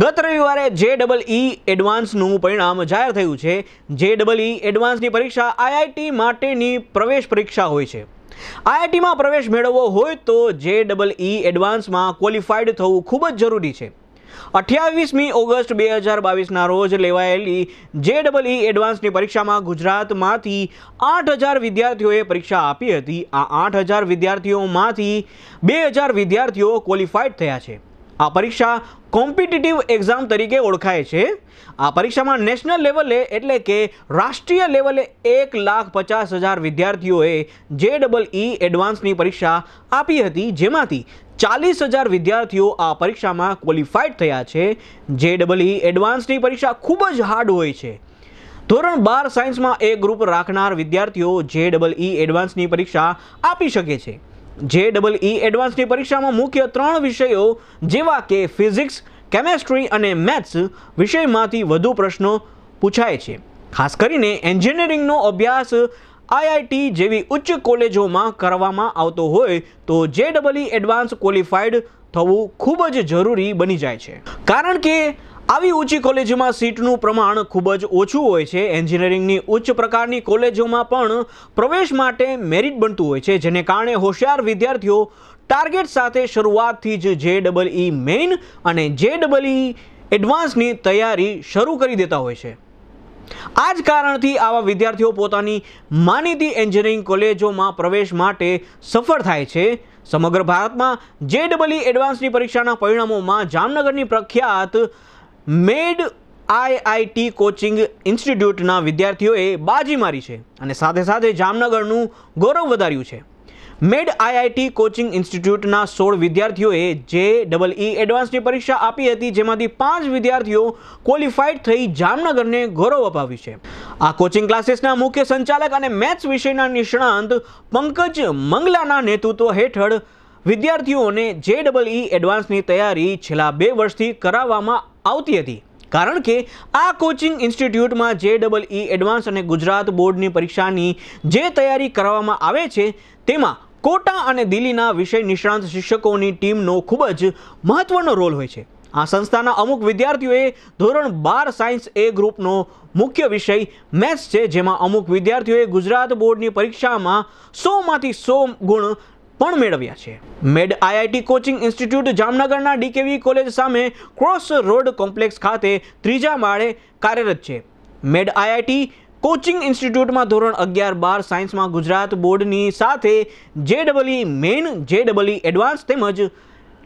ગત રવિવારે જે ડબલ ઈ એડવાન્સનું પરિણામ જાહેર થયું છે જે ડબલ ઈ એડવાન્સની પરીક્ષા આઈઆઈટી માટેની પ્રવેશ પરીક્ષા હોય છે આઈઆઈટીમાં પ્રવેશ મેળવવો હોય તો જે ડબલ ઈ એડવાન્સમાં ક્વોલિફાઈડ થવું ખૂબ જ જરૂરી છે અઠ્યાવીસમી ઓગસ્ટ બે હજાર બાવીસના રોજ લેવાયેલી જે ડબલ ઈ એડવાન્સની પરીક્ષામાં ગુજરાતમાંથી આઠ હજાર વિદ્યાર્થીઓએ પરીક્ષા આપી હતી આ આઠ હજાર વિદ્યાર્થીઓમાંથી બે હજાર વિદ્યાર્થીઓ ક્વોલિફાઈડ થયા છે આ પરીક્ષા કોમ્પિટિટિવ એક્ઝામ તરીકે ઓળખાય છે આ પરીક્ષામાં નેશનલ લેવલે એટલે કે રાષ્ટ્રીય લેવલે એક લાખ પચાસ હજાર વિદ્યાર્થીઓએ જે ડબલ ઈ એડવાન્સની પરીક્ષા આપી હતી જેમાંથી ચાલીસ હજાર વિદ્યાર્થીઓ આ પરીક્ષામાં ક્વોલિફાઈડ થયા છે જે ડબલ ઈ એડવાન્સની પરીક્ષા ખૂબ જ હાર્ડ હોય છે ધોરણ બાર સાયન્સમાં એ ગ્રુપ રાખનાર વિદ્યાર્થીઓ જે ડબલ ઈ એડવાન્સની પરીક્ષા આપી શકે છે જે ડબલ ઈ એડવાન્સની પરીક્ષામાં મુખ્ય ત્રણ વિષયો જેવા કે ફિઝિક્સ કેમેસ્ટ્રી અને મેથ્સ વિષયમાંથી વધુ પ્રશ્નો પૂછાય છે ખાસ કરીને એન્જિનિયરિંગનો અભ્યાસ આઈઆઈટી જેવી ઉચ્ચ કોલેજોમાં કરવામાં આવતો હોય તો જે ડબલ ઈ એડવાન્સ ક્વોલિફાઈડ થવું ખૂબ જ જરૂરી બની જાય છે કારણ કે આવી ઊંચી કોલેજોમાં સીટનું પ્રમાણ ખૂબ જ ઓછું હોય છે એન્જિનિયરિંગની ઉચ્ચ પ્રકારની કોલેજોમાં પણ પ્રવેશ માટે મેરિટ બનતું હોય છે જેને કારણે હોશિયાર વિદ્યાર્થીઓ ટાર્ગેટ સાથે શરૂઆતથી જ જે ડબલ મેઇન અને જે ડબલ ઈ એડવાન્સની તૈયારી શરૂ કરી દેતા હોય છે આ જ કારણથી આવા વિદ્યાર્થીઓ પોતાની માનીતી એન્જિનિયરિંગ કોલેજોમાં પ્રવેશ માટે સફળ થાય છે સમગ્ર ભારતમાં જે ડબલ એડવાન્સની પરીક્ષાના પરિણામોમાં જામનગરની પ્રખ્યાત મેડ આઈઆઈટી કોચિંગ ઇન્સ્ટિટ્યૂટના વિદ્યાર્થીઓએ બાજી મારી છે અને સાથે સાથે જામનગરનું ગૌરવ વધાર્યું છે મેડ આઈઆઈટી કોચિંગ ઇન્સ્ટિટ્યૂટના સોળ વિદ્યાર્થીઓએ જે ડબલ ઈ એડવાન્સની પરીક્ષા આપી હતી જેમાંથી પાંચ વિદ્યાર્થીઓ ક્વોલિફાઈડ થઈ જામનગરને ગૌરવ અપાવ્યું છે આ કોચિંગ ક્લાસીસના મુખ્ય સંચાલક અને મેથ્સ વિષયના નિષ્ણાંત પંકજ મંગલાના નેતૃત્વ હેઠળ વિદ્યાર્થીઓને જે ડબલ ઈ એડવાન્સની તૈયારી છેલ્લા બે વર્ષથી કરાવવામાં આવતી હતી કારણ કે આ કોચિંગ ઇન્સ્ટિટ્યૂટમાં જે ડબલ ઈ એડવાન્સ અને ગુજરાત બોર્ડની પરીક્ષાની જે તૈયારી કરાવવામાં આવે છે તેમાં કોટા અને દિલ્હીના વિષય નિષ્ણાંત શિક્ષકોની ટીમનો ખૂબ જ મહત્વનો રોલ હોય છે આ સંસ્થાના અમુક વિદ્યાર્થીઓએ ધોરણ બાર સાયન્સ એ ગ્રુપનો મુખ્ય વિષય મેથ્સ છે જેમાં અમુક વિદ્યાર્થીઓએ ગુજરાત બોર્ડની પરીક્ષામાં સોમાંથી સો ગુણ પણ મેળવ્યા છે મેડ આઈઆઈટી કોચિંગ ઇન્સ્ટિટ્યૂટ જામનગરના ડીકેવી કોલેજ સામે ક્રોસ રોડ કોમ્પ્લેક્સ ખાતે ત્રીજા માળે કાર્યરત છે મેડ આઈઆઈટી કોચિંગ ઇન્સ્ટિટ્યૂટમાં ધોરણ અગિયાર બાર સાયન્સમાં ગુજરાત બોર્ડની સાથે જેડબલઈ મેઇન જેડબલઈ એડવાન્સ તેમજ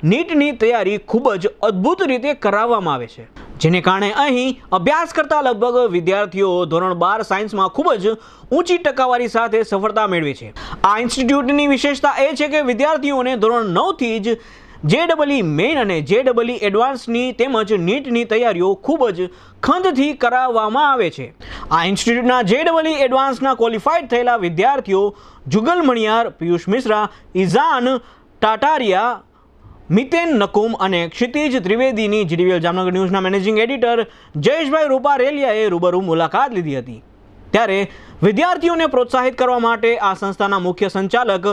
નીટની તૈયારી ખૂબ જ અદ્ભુત રીતે કરાવવામાં આવે છે જેને કારણે અહીં અભ્યાસ કરતા લગભગ વિદ્યાર્થીઓ ધોરણ બાર સાયન્સમાં ખૂબ જ ઊંચી ટકાવારી સાથે સફળતા મેળવે છે આ ઇન્સ્ટિટ્યૂટની વિશેષતા એ છે કે વિદ્યાર્થીઓને ધોરણ નવથી જ જે ડબલઈ મેઇન અને જે ડબલઈ એડવાન્સની તેમજ નીટની તૈયારીઓ ખૂબ જ ખંતથી કરાવવામાં આવે છે આ ઇન્સ્ટિટ્યૂટના જે ડબલઈ એડવાન્સના ક્વોલિફાઈડ થયેલા વિદ્યાર્થીઓ જુગલ મણિયાર પિયુષ મિશ્રા ઇઝાન ટાટારિયા મિતેન નકુમ અને ક્ષિતિજ ત્રિવેદીની જીડીવીએલ જામનગર ન્યૂઝના મેનેજિંગ એડિટર જયેશભાઈ રૂપારેલિયાએ રૂબરૂ મુલાકાત લીધી હતી ત્યારે વિદ્યાર્થીઓને પ્રોત્સાહિત કરવા માટે આ સંસ્થાના મુખ્ય સંચાલક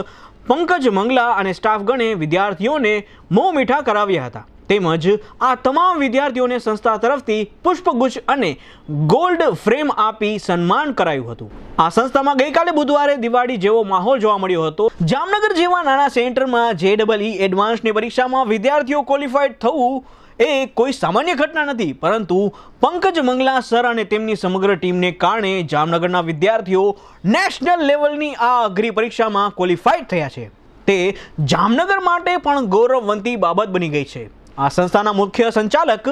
પંકજ મંગલા અને સ્ટાફગણે વિદ્યાર્થીઓને મોં મીઠા કરાવ્યા હતા તેમજ આ તમામ વિદ્યાર્થીઓને સંસ્થા તરફથી પુષ્પગુચ્છ અને ગોલ્ડ ફ્રેમ આપી સન્માન કરાયું હતું આ સંસ્થામાં ગઈકાલે બુધવારે દિવાળી જેવો માહોલ જોવા મળ્યો હતો જામનગર જેવા નાના સેન્ટરમાં જે ડબલ ઈ એડવાન્સની પરીક્ષામાં વિદ્યાર્થીઓ ક્વોલિફાઈડ થવું એ કોઈ સામાન્ય ઘટના નથી પરંતુ પંકજ મંગલા સર અને તેમની સમગ્ર ટીમને કારણે જામનગરના વિદ્યાર્થીઓ નેશનલ લેવલની આ અઘરી પરીક્ષામાં ક્વોલિફાઈડ થયા છે તે જામનગર માટે પણ ગૌરવવંતી બાબત બની ગઈ છે આ સંસ્થાના મુખ્ય સંચાલક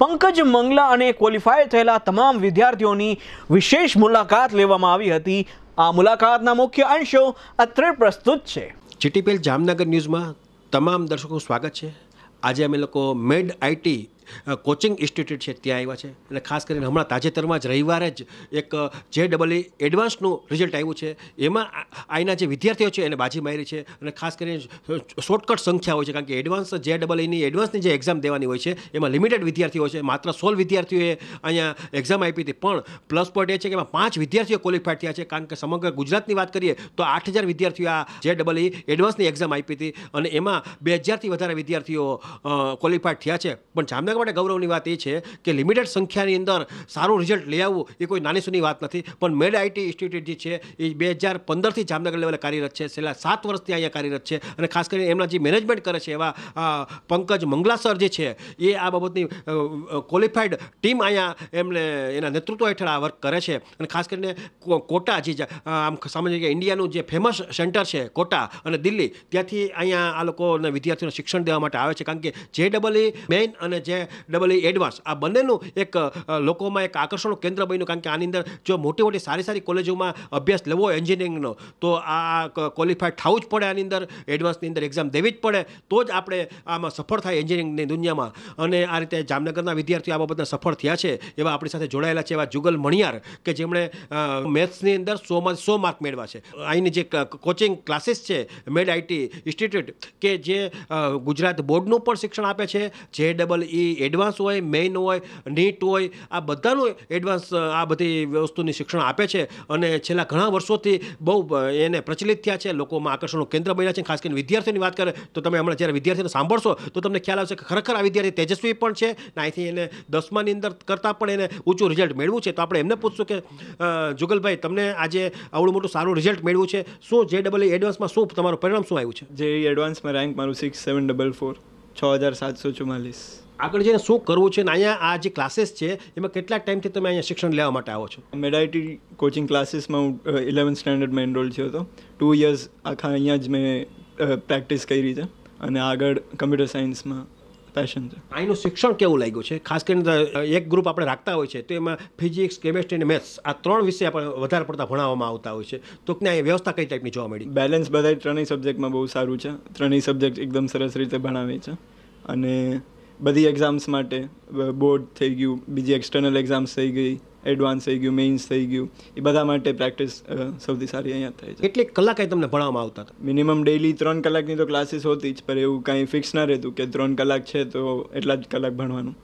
પંકજ મંગલા અને ક્વોલિફાય થયેલા તમામ વિદ્યાર્થીઓની વિશેષ મુલાકાત લેવામાં આવી હતી આ મુલાકાતના મુખ્ય અંશો અત્રે પ્રસ્તુત છે જીટીપીએલ જામનગર ન્યૂઝમાં તમામ દર્શકો સ્વાગત છે આજે અમે લોકો મેડ આઈટી કોચિંગ ઇન્સ્ટિટ્યૂટ છે ત્યાં આવ્યા છે અને ખાસ કરીને હમણાં તાજેતરમાં જ રવિવારે જ એક જે ડબલ ઈ એડવાન્સનું રિઝલ્ટ આવ્યું છે એમાં આઈના જે વિદ્યાર્થીઓ છે એને બાજી મારી છે અને ખાસ કરીને શોર્ટકટ સંખ્યા હોય છે કારણ કે એડવાન્સ જે ડબલ ઈની એડવાન્સની જે એક્ઝામ દેવાની હોય છે એમાં લિમિટેડ વિદ્યાર્થીઓ છે માત્ર સોળ વિદ્યાર્થીઓએ અહીંયા એક્ઝામ આપી હતી પણ પ્લસ પોઈન્ટ એ છે કે એમાં પાંચ વિદ્યાર્થીઓ ક્વોલિફાઈડ થયા છે કારણ કે સમગ્ર ગુજરાતની વાત કરીએ તો આઠ હજાર વિદ્યાર્થીઓ આ જે ડબલ ઈ એડવાન્સની એક્ઝામ આપી હતી અને એમાં બે હજારથી વધારે વિદ્યાર્થીઓ ક્વોલિફાઈડ થયા છે પણ જામનગર માટે ગૌરવની વાત એ છે કે લિમિટેડ સંખ્યાની અંદર સારું રિઝલ્ટ લઈ આવવું એ કોઈ નાની સુની વાત નથી પણ મેડ આઈટી ઇન્સ્ટિટ્યૂટ જે છે એ બે હજાર પંદરથી જામનગર લેવલે કાર્યરત છે છેલ્લા સાત વર્ષથી અહીંયા કાર્યરત છે અને ખાસ કરીને એમના જે મેનેજમેન્ટ કરે છે એવા પંકજ મંગલા સર જે છે એ આ બાબતની ક્વોલિફાઈડ ટીમ અહીંયા એમને એના નેતૃત્વ હેઠળ આ વર્ક કરે છે અને ખાસ કરીને કોટા જે આમ સામાન્ય કે ઇન્ડિયાનું જે ફેમસ સેન્ટર છે કોટા અને દિલ્હી ત્યાંથી અહીંયા આ લોકોને વિદ્યાર્થીઓને શિક્ષણ દેવા માટે આવે છે કારણ કે જે ડબલ મેઇન e અને જે ડબલ એ એડવાન્સ આ બંનેનું એક લોકોમાં એક આકર્ષણનું કેન્દ્ર બન્યું કારણ કે આની અંદર જો મોટી મોટી સારી સારી કોલેજોમાં અભ્યાસ લેવો એન્જિનિયરિંગનો તો આ ક્વોલિફાઈડ થવું જ પડે આની અંદર એડવાન્સની અંદર એક્ઝામ દેવી જ પડે તો જ આપણે આમાં સફળ થાય એન્જિનિયરિંગની દુનિયામાં અને આ રીતે જામનગરના વિદ્યાર્થીઓ આ બાબતના સફળ થયા છે એવા આપણી સાથે જોડાયેલા છે એવા જુગલ મણિયાર કે જેમણે મેથ્સની અંદર સોમાં સો માર્ક મેળવ્યા છે અહીંની જે કોચિંગ ક્લાસીસ છે મેડ આઈટી ઇન્સ્ટિટ્યૂટ કે જે ગુજરાત બોર્ડનું પણ શિક્ષણ આપે છે જે ડબલ ઈ એડવાન્સ હોય મેઇન હોય નીટ હોય આ બધાનું એડવાન્સ આ બધી વસ્તુની શિક્ષણ આપે છે અને છેલ્લા ઘણા વર્ષોથી બહુ એને પ્રચલિત થયા છે લોકોમાં આકર્ષણનું કેન્દ્ર બન્યા છે ખાસ કરીને વિદ્યાર્થીઓની વાત કરે તો તમે હમણાં જ્યારે વિદ્યાર્થીને સાંભળશો તો તમને ખ્યાલ આવશે કે ખરેખર આ વિદ્યાર્થી તેજસ્વી પણ છે નાથી એને દસમાની અંદર કરતાં પણ એને ઊંચું રિઝલ્ટ મેળવું છે તો આપણે એમને પૂછશું કે જુગલભાઈ તમને આજે આવડું મોટું સારું રિઝલ્ટ મેળવ્યું છે શું જે ડબલ એડવાન્સમાં શું તમારું પરિણામ શું આવ્યું છે જે એડવાન્સમાં રેન્ક મારું સિક્સ સેવન ડબલ ફોર છ હજાર સાતસો ચુમ્માલીસ આગળ જઈને શું કરવું છે અને અહીંયા આ જે ક્લાસીસ છે એમાં કેટલા ટાઈમથી તમે અહીંયા શિક્ષણ લેવા માટે આવો છો મેડાઇટી કોચિંગ ક્લાસીસમાં હું ઇલેવન્થ સ્ટાન્ડર્ડમાં એનરોલ થયો હતો ટુ યર્સ આખા અહીંયા જ મેં પ્રેક્ટિસ કરી છે અને આગળ કમ્પ્યુટર સાયન્સમાં પેશન છે અહીંનું શિક્ષણ કેવું લાગ્યું છે ખાસ કરીને એક ગ્રુપ આપણે રાખતા હોય છે તો એમાં ફિઝિક્સ કેમેસ્ટ્રી અને મેથ્સ આ ત્રણ વિષય આપણે વધારે પડતા ભણાવવામાં આવતા હોય છે તો ત્યાં વ્યવસ્થા કઈ ટાઈપની જોવા મળી બેલેન્સ બધા ત્રણેય સબ્જેક્ટમાં બહુ સારું છે ત્રણેય સબ્જેક્ટ એકદમ સરસ રીતે ભણાવે છે અને બધી એક્ઝામ્સ માટે બોર્ડ થઈ ગયું બીજી એક્સટર્નલ એક્ઝામ્સ થઈ ગઈ એડવાન્સ થઈ ગયું મેઇન્સ થઈ ગયું એ બધા માટે પ્રેક્ટિસ સૌથી સારી અહીંયા થાય છે કેટલી કલાક તમને ભણવામાં આવતા હતા મિનિમમ ડેલી ત્રણ કલાકની તો ક્લાસીસ હોતી જ પણ એવું કાંઈ ફિક્સ ના રહેતું કે ત્રણ કલાક છે તો એટલા જ કલાક ભણવાનું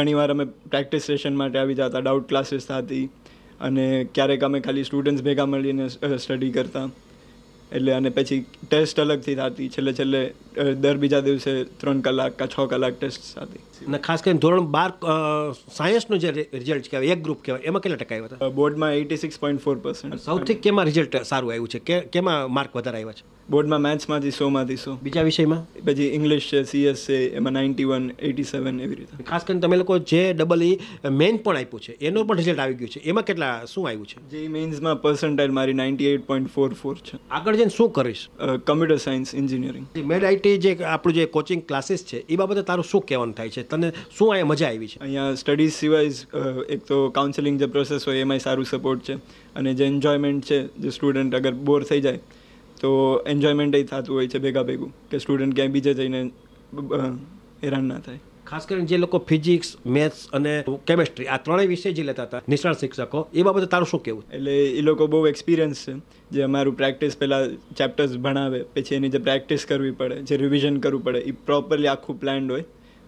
ઘણીવાર અમે પ્રેક્ટિસ સેશન માટે આવી જતા ડાઉટ ક્લાસીસ થતી અને ક્યારેક અમે ખાલી સ્ટુડન્ટ્સ ભેગા મળીને સ્ટડી કરતા એટલે અને પછી ટેસ્ટ અલગથી થતી છેલ્લે છેલ્લે દર બીજા દિવસે ત્રણ કલાક કાં છ કલાક ટેસ્ટ થતી અને ખાસ કરીને ધોરણ બાર સાયન્સનું જે રિઝલ્ટ કહેવાય એક ગ્રુપ કહેવાય એમાં કેટલા ટકા આવ્યા હતા બોર્ડમાં eighty six point four percent સૌથી કેમાં રિઝલ્ટ સારું આવ્યું છે કે કેમાં માર્ક વધારે આવ્યા છે બોર્ડમાં મેથ્સમાંથી સોમાંથી સો બીજા વિષયમાં પછી ઇંગ્લિશ છે સીએસ છે એમાં નાઇન્ટી વન એટી સેવન એવી રીતે ખાસ કરીને તમે લોકો જે ડબલ ઈ મેઇન પણ આપ્યું છે એનું પણ રિઝલ્ટ આવી ગયું છે એમાં કેટલા શું આવ્યું છે જે મેન્સમાં પર્સન્ટાઇલ મારી ninety eight point four four છે આગળ જઈને શું કરીશ કમ્પ્યુટર સાયન્સ એન્જિનિયરિંગ મેડ આઈટી જે આપણું જે કોચિંગ ક્લાસીસ છે એ બાબતે તારું શું કહેવાનું થાય છે તને શું અહીંયા મજા આવી છે અહીંયા સ્ટડીઝ સિવાય એક તો કાઉન્સેલિંગ જે પ્રોસેસ હોય એમાંય સારું સપોર્ટ છે અને જે એન્જોયમેન્ટ છે જે સ્ટુડન્ટ અગર બોર થઈ જાય તો એન્જોયમેન્ટ એ થતું હોય છે ભેગા ભેગું કે સ્ટુડન્ટ ક્યાંય બીજે જઈને હેરાન ના થાય ખાસ કરીને જે લોકો ફિઝિક્સ મેથ્સ અને કેમેસ્ટ્રી આ ત્રણેય વિષય જે લેતા હતા નિષ્ણાત શિક્ષકો એ બાબતે તારું શું કેવું એટલે એ લોકો બહુ એક્સપિરિયન્સ છે જે અમારું પ્રેક્ટિસ પહેલાં ચેપ્ટર્સ ભણાવે પછી એની જે પ્રેક્ટિસ કરવી પડે જે રિવિઝન કરવું પડે એ પ્રોપરલી આખું પ્લાન્ડ હોય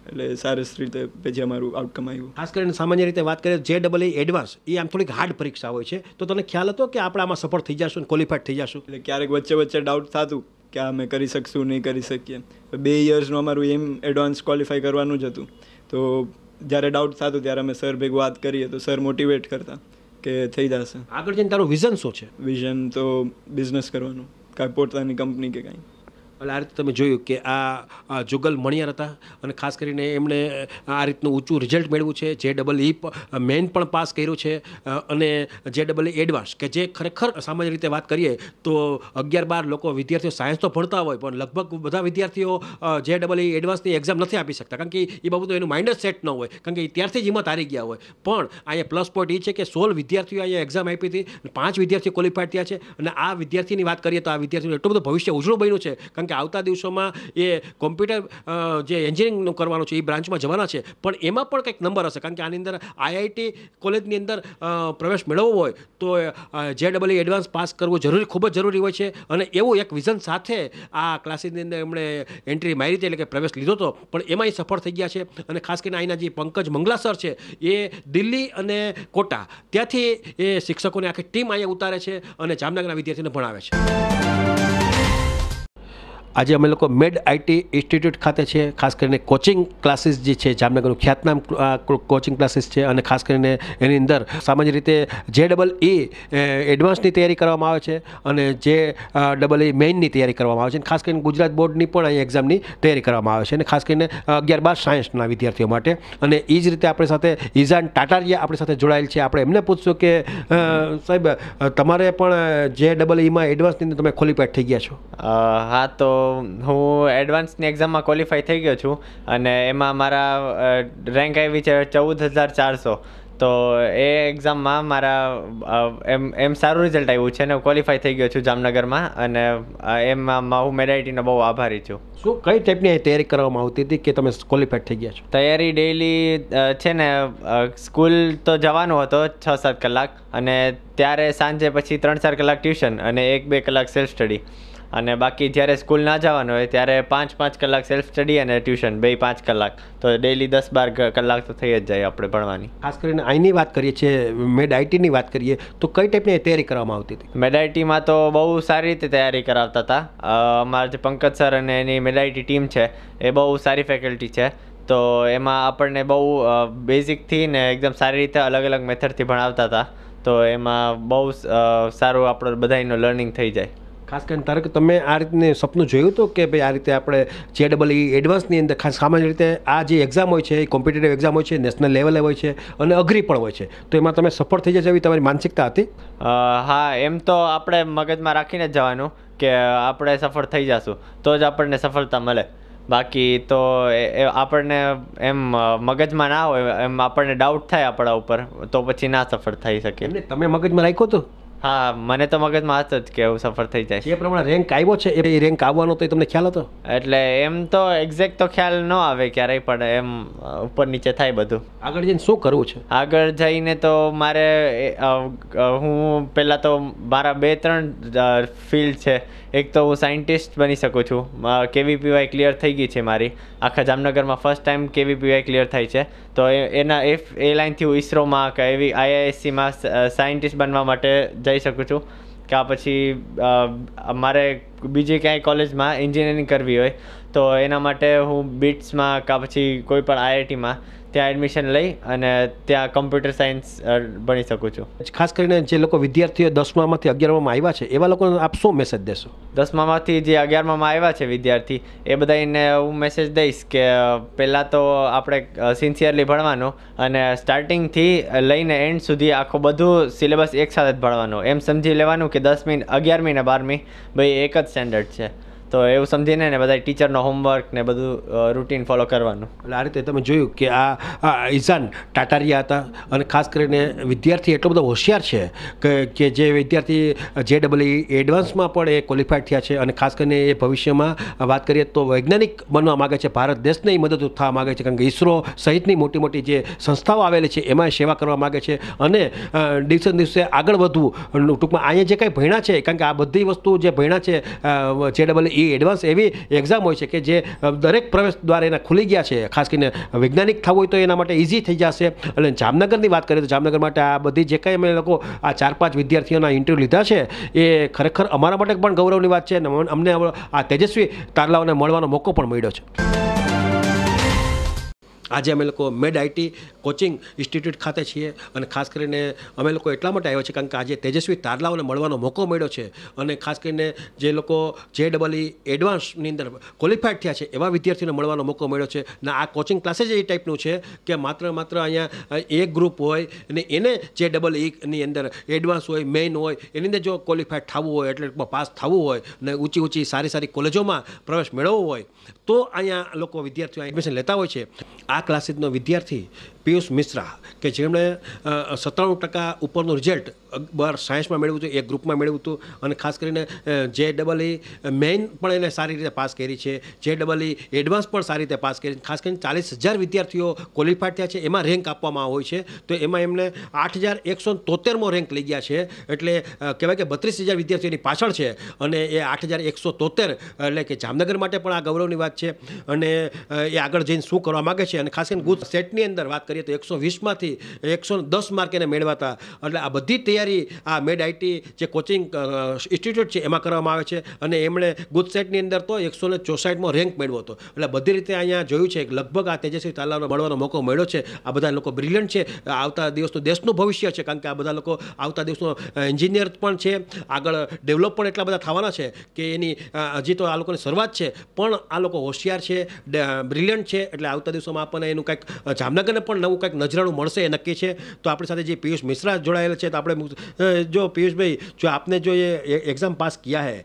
એટલે સરસ રીતે પછી અમારું આઉટકમ આવ્યું ખાસ કરીને સામાન્ય રીતે વાત કરીએ જે ડબલ એડવાન્સ e એ આમ થોડીક હાર્ડ પરીક્ષા હોય છે તો તને ખ્યાલ હતો કે આપણે આમાં સફળ થઈ જશું ક્વોલિફાઈડ થઈ જશું એટલે ક્યારેક વચ્ચે વચ્ચે ડાઉટ થતું કે અમે કરી શકશું નહીં કરી શકીએ બે યર્સનું અમારું એમ એડવાન્સ ક્વોલિફાય કરવાનું જ હતું તો જ્યારે ડાઉટ થતું ત્યારે અમે સર ભેગું વાત કરીએ તો સર મોટિવેટ કરતા કે થઈ જશે આગળ જઈને તારું વિઝન શું છે વિઝન તો બિઝનેસ કરવાનું કાંઈ પોતાની કંપની કે કાંઈ એટલે આ રીતે તમે જોયું કે આ જુગલ મણિયાર હતા અને ખાસ કરીને એમણે આ રીતનું ઊંચું રિઝલ્ટ મેળવ્યું છે જે ડબલ ઈ મેન પણ પાસ કર્યું છે અને જે ડબલ ઈ એડવાન્સ કે જે ખરેખર સામાન્ય રીતે વાત કરીએ તો અગિયાર બાર લોકો વિદ્યાર્થીઓ સાયન્સ તો ભણતા હોય પણ લગભગ બધા વિદ્યાર્થીઓ જે ડબલ ઈ એડવાન્સની એક્ઝામ નથી આપી શકતા કારણ કે એ બાબતો એનું માઇન્ડ સેટ ન હોય કારણ કે એ ત્યારથી જ એમાં હારી ગયા હોય પણ અહીંયા પ્લસ પોઈન્ટ એ છે કે સોળ વિદ્યાર્થીઓ અહીંયા એક્ઝામ આપી હતી પાંચ વિદ્યાર્થીઓ ક્વોલિફાઈડ થયા છે અને આ વિદ્યાર્થીની વાત કરીએ તો આ વિદ્યાર્થીનું એટલું બધું ભવિષ્ય ઉજળું બન્યું છે કારણ કારણ કે આવતા દિવસોમાં એ કોમ્પ્યુટર જે એન્જિનિયરિંગનું કરવાનું છે એ બ્રાન્ચમાં જવાના છે પણ એમાં પણ કંઈક નંબર હશે કારણ કે આની અંદર આઈઆઈટી કોલેજની અંદર પ્રવેશ મેળવવો હોય તો જે ડબલ એડવાન્સ પાસ કરવું જરૂરી ખૂબ જ જરૂરી હોય છે અને એવું એક વિઝન સાથે આ ક્લાસીસની અંદર એમણે એન્ટ્રી મારી હતી એટલે કે પ્રવેશ લીધો હતો પણ એમાં એ સફળ થઈ ગયા છે અને ખાસ કરીને અહીંના જે પંકજ મંગલા સર છે એ દિલ્હી અને કોટા ત્યાંથી એ શિક્ષકોની આખી ટીમ અહીંયા ઉતારે છે અને જામનગરના વિદ્યાર્થીને ભણાવે છે આજે અમે લોકો મેડ આઈટી ઇન્સ્ટિટ્યૂટ ખાતે છે ખાસ કરીને કોચિંગ ક્લાસીસ જે છે જામનગરનું ખ્યાતનામ કોચિંગ ક્લાસીસ છે અને ખાસ કરીને એની અંદર સામાન્ય રીતે જે ડબલ ઈ એડવાન્સની તૈયારી કરવામાં આવે છે અને જે ડબલ ઈ મેઇનની તૈયારી કરવામાં આવે છે ખાસ કરીને ગુજરાત બોર્ડની પણ અહીં એક્ઝામની તૈયારી કરવામાં આવે છે અને ખાસ કરીને અગિયાર બાર સાયન્સના વિદ્યાર્થીઓ માટે અને એ જ રીતે આપણી સાથે ઈઝાન ટાટારિયા આપણી સાથે જોડાયેલ છે આપણે એમને પૂછશું કે સાહેબ તમારે પણ જે ડબલ ઈમાં એડવાન્સની અંદર તમે ખોલી પેટ થઈ ગયા છો હા તો હું એડવાન્સની એક્ઝામમાં ક્વોલિફાય થઈ ગયો છું અને એમાં મારા રેન્ક આવી છે ચૌદ હજાર ચારસો તો એ એક્ઝામમાં મારા એમ એમ સારું રિઝલ્ટ આવ્યું છે ને ક્વોલિફાઈ થઈ ગયો છું જામનગરમાં અને એમાં હું મેડાઇટીનો બહુ આભારી છું શું કઈ ટાઈપની તૈયારી કરવામાં આવતી હતી કે તમે ક્વોલિફાઈડ થઈ ગયા છો તૈયારી ડેઈલી છે ને સ્કૂલ તો જવાનો હતો છ સાત કલાક અને ત્યારે સાંજે પછી ત્રણ ચાર કલાક ટ્યુશન અને એક બે કલાક સેલ્ફ સ્ટડી અને બાકી જ્યારે સ્કૂલ ના જવાનું હોય ત્યારે પાંચ પાંચ કલાક સેલ્ફ સ્ટડી અને ટ્યુશન બે પાંચ કલાક તો ડેલી દસ બાર કલાક તો થઈ જ જાય આપણે ભણવાની ખાસ કરીને આઈની વાત કરીએ છીએ મેડ આઈટીની વાત કરીએ તો કઈ ટાઈપની તૈયારી કરવામાં આવતી હતી મેડ આઈટીમાં તો બહુ સારી રીતે તૈયારી કરાવતા હતા અમારા જે પંકજ સર અને એની મેડ આઈટી ટીમ છે એ બહુ સારી ફેકલ્ટી છે તો એમાં આપણને બહુ બેઝિકથી ને એકદમ સારી રીતે અલગ અલગ મેથડથી ભણાવતા હતા તો એમાં બહુ સારું આપણો બધાનું લર્નિંગ થઈ જાય ખાસ કરીને ધારો કે તમે આ રીતને સપનું જોયું હતું કે ભાઈ આ રીતે આપણે જે ડબલ ઈ એડવાન્સની અંદર ખાસ સામાન્ય રીતે આ જે એક્ઝામ હોય છે એ કોમ્પિટેટિવ એક્ઝામ હોય છે નેશનલ લેવલે હોય છે અને અઘરી પણ હોય છે તો એમાં તમે સફળ થઈ જશે એવી તમારી માનસિકતા હતી હા એમ તો આપણે મગજમાં રાખીને જ જવાનું કે આપણે સફળ થઈ જશું તો જ આપણને સફળતા મળે બાકી તો આપણને એમ મગજમાં ના હોય એમ આપણને ડાઉટ થાય આપણા ઉપર તો પછી ના સફળ થઈ શકે તમે મગજમાં રાખ્યું હતું હા મને તો મગજમાં હતો જ કે એવું સફળ થઈ જાય એ પ્રમાણે રેન્ક આવ્યો છે એ રેન્ક આવવાનો તો તમને ખ્યાલ હતો એટલે એમ તો એક્ઝેક્ટ તો ખ્યાલ ન આવે ક્યારેય પણ એમ ઉપર નીચે થાય બધું આગળ જઈને શું કરવું છે આગળ જઈને તો મારે હું પહેલાં તો મારા બે ત્રણ ફિલ્ડ છે એક તો હું સાયન્ટિસ્ટ બની શકું છું કેવીપીવાય ક્લિયર થઈ ગઈ છે મારી આખા જામનગરમાં ફર્સ્ટ ટાઈમ કેવીપીવાય ક્લિયર થાય છે તો એના એફ એ લાઇનથી હું ઈસરોમાં કે એવી આઈઆઈએસસીમાં સાયન્ટિસ્ટ બનવા માટે જઈ શકું છું કે પછી મારે બીજી ક્યાંય કોલેજમાં એન્જિનિયરિંગ કરવી હોય તો એના માટે હું બીટ્સમાં કાં પછી કોઈ પણ આઈઆઈટીમાં ત્યાં એડમિશન લઈ અને ત્યાં કમ્પ્યુટર સાયન્સ ભણી શકું છું ખાસ કરીને જે લોકો વિદ્યાર્થીઓ દસમામાંથી અગિયારમાં આવ્યા છે એવા લોકોને આપ શું મેસેજ દેશો દસમામાંથી જે અગિયારમાં આવ્યા છે વિદ્યાર્થી એ બધાને હું મેસેજ દઈશ કે પહેલાં તો આપણે સિન્સિયરલી ભણવાનું અને સ્ટાર્ટિંગથી લઈને એન્ડ સુધી આખું બધું સિલેબસ એક સાથે જ ભણવાનું એમ સમજી લેવાનું કે દસમી અગિયારમી ને બારમી ભાઈ એક જ સ્ટેન્ડર્ડ છે તો એવું સમજીને ને બધા ટીચરનો હોમવર્ક ને બધું રૂટીન ફોલો કરવાનું એટલે આ રીતે તમે જોયું કે આ ઈશાન ટાટારિયા હતા અને ખાસ કરીને વિદ્યાર્થી એટલો બધો હોશિયાર છે કે કે જે વિદ્યાર્થી જે ડબલ એડવાન્સમાં પણ એ ક્વોલિફાઈડ થયા છે અને ખાસ કરીને એ ભવિષ્યમાં વાત કરીએ તો વૈજ્ઞાનિક બનવા માગે છે ભારત દેશને મદદરૂપ થવા માગે છે કારણ કે ઈસરો સહિતની મોટી મોટી જે સંસ્થાઓ આવેલી છે એમાં સેવા કરવા માગે છે અને દિવસે દિવસે આગળ વધવું ટૂંકમાં અહીંયા જે કંઈ ભણ્યા છે કારણ કે આ બધી વસ્તુ જે ભણ્યા છે જે ડબલ એ એડવાન્સ એવી એક્ઝામ હોય છે કે જે દરેક પ્રવેશ દ્વારા એના ખુલી ગયા છે ખાસ કરીને વૈજ્ઞાનિક થવું હોય તો એના માટે ઇઝી થઈ જશે અને જામનગરની વાત કરીએ તો જામનગર માટે આ બધી જે કાંઈ અમે લોકો આ ચાર પાંચ વિદ્યાર્થીઓના ઇન્ટરવ્યૂ લીધા છે એ ખરેખર અમારા માટે પણ ગૌરવની વાત છે અને અમને આ તેજસ્વી તારલાઓને મળવાનો મોકો પણ મળ્યો છે આજે અમે લોકો મેડ આઈટી કોચિંગ ઇન્સ્ટિટ્યૂટ ખાતે છીએ અને ખાસ કરીને અમે લોકો એટલા માટે આવ્યા છે કારણ કે આજે તેજસ્વી તારલાઓને મળવાનો મોકો મળ્યો છે અને ખાસ કરીને જે લોકો જે ડબલ ઈ એડવાન્સની અંદર ક્વોલિફાઈડ થયા છે એવા વિદ્યાર્થીઓને મળવાનો મોકો મળ્યો છે ને આ કોચિંગ ક્લાસીસ એ ટાઈપનું છે કે માત્ર માત્ર અહીંયા એક ગ્રુપ હોય અને એને જે ડબલ ઈની અંદર એડવાન્સ હોય મેઇન હોય એની અંદર જો ક્વોલિફાઈડ થવું હોય એટલે પાસ થવું હોય ને ઊંચી ઊંચી સારી સારી કોલેજોમાં પ્રવેશ મેળવવો હોય તો અહીંયા લોકો વિદ્યાર્થીઓ એડમિશન લેતા હોય છે આ આ ક્લાસીસનો વિદ્યાર્થી પિયુષ મિશ્રા કે જેમણે સત્તાણું ટકા ઉપરનું રિઝલ્ટ બાર સાયન્સમાં મેળવ્યું હતું એક ગ્રુપમાં મેળવ્યું હતું અને ખાસ કરીને જે ડબલ ઈ મેઇન પણ એને સારી રીતે પાસ કરી છે જે ડબલ ઈ એડવાન્સ પણ સારી રીતે પાસ કરી ખાસ કરીને ચાલીસ હજાર વિદ્યાર્થીઓ ક્વોલિફાઈડ થયા છે એમાં રેન્ક આપવામાં હોય છે તો એમાં એમને આઠ હજાર એકસો તોતેરમો રેન્ક લઈ ગયા છે એટલે કહેવાય કે બત્રીસ હજાર વિદ્યાર્થીઓની પાછળ છે અને એ આઠ હજાર એકસો તોતેર એટલે કે જામનગર માટે પણ આ ગૌરવની વાત છે અને એ આગળ જઈને શું કરવા માગે છે અને ખાસ કરીને ગુજ સેટની અંદર વાત કરીએ તો એકસો વીસમાંથી એકસો દસ માર્ક એને મેળવાતા એટલે આ બધી તૈયારી આ મેડ આઈટી જે કોચિંગ ઇન્સ્ટિટ્યૂટ છે એમાં કરવામાં આવે છે અને એમણે ગુજ સેટની અંદર તો એકસો ને ચોસાઠમાં રેન્ક મેળવ્યો હતો એટલે બધી રીતે અહીંયા જોયું છે કે લગભગ આ તેજસ્વી તાલાનો મળવાનો મોકો મળ્યો છે આ બધા લોકો બ્રિલિયન્ટ છે આવતા દિવસનું દેશનું ભવિષ્ય છે કારણ કે આ બધા લોકો આવતા દિવસનો એન્જિનિયર પણ છે આગળ ડેવલપ પણ એટલા બધા થવાના છે કે એની હજી તો આ લોકોની શરૂઆત છે પણ આ લોકો હોશિયાર છે બ્રિલિયન્ટ છે એટલે આવતા દિવસોમાં આપણને એનું કાંઈક જામનગરને પણ નવું કાંઈક નજરાણું મળશે એ નક્કી છે તો આપણી સાથે જે પિયુષ મિશ્રા જોડાયેલા છે તો આપણે જો પિયુષભાઈ જો આપને जो ये एग्ज़ाम पास किया है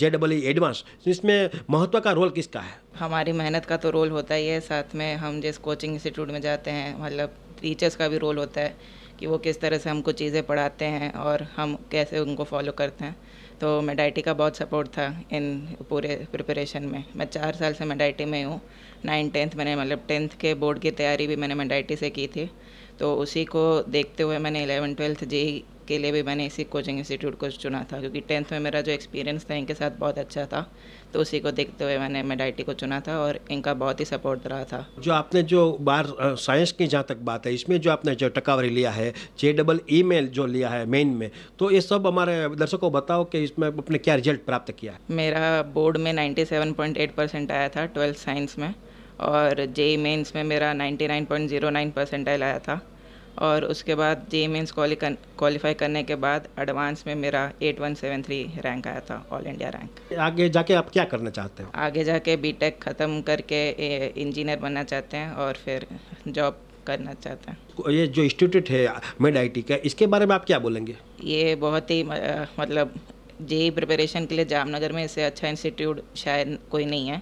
जे डबल ई एडवांस इसमें महत्व का रोल किसका है हमारी मेहनत का तो रोल होता ही है साथ में हम जिस कोचिंग इंस्टीट्यूट में जाते हैं मतलब टीचर्स का भी रोल होता है कि वो किस तरह से हमको चीज़ें पढ़ाते हैं और हम कैसे उनको फॉलो करते हैं तो मेडाइटी का बहुत सपोर्ट था इन पूरे प्रिपरेशन में मैं चार साल से मेडाइटी में हूँ नाइन टेंथ मैंने मतलब टेंथ के बोर्ड की तैयारी भी मैंने मेडाइटी से की थी तो उसी को देखते हुए मैंने एलेवन ट्वेल्थ जी के लिए भी मैंने इसी कोचिंग इंस्टीट्यूट को चुना था क्योंकि टेंथ में मेरा जो एक्सपीरियंस था इनके साथ बहुत अच्छा था तो उसी को देखते हुए मैंने मेड को चुना था और इनका बहुत ही सपोर्ट रहा था जो आपने जो बार साइंस की जहाँ तक बात है इसमें जो आपने जो टकावरी लिया है जे डबल ई में जो लिया है मेन में तो ये सब हमारे दर्शकों को बताओ कि इसमें अपने क्या रिजल्ट प्राप्त किया है मेरा बोर्ड में नाइन्टी परसेंट आया था ट्वेल्थ साइंस में और जेई मेन्स में मेरा ninety nine point zero nine percentile आया था और उसके बाद जे मीन्स क्वालिफाई करने के बाद एडवांस में मेरा 8173 रैंक आया था ऑल इंडिया रैंक आगे जाके आप क्या करना चाहते हो आगे जाके बीटेक ख़त्म करके इंजीनियर बनना चाहते हैं और फिर जॉब करना चाहते हैं ये जो इंस्टीट्यूट है मेड आई का इसके बारे में आप क्या बोलेंगे ये बहुत ही मतलब जे प्रिपरेशन के लिए जामनगर में इससे अच्छा इंस्टीट्यूट शायद कोई नहीं है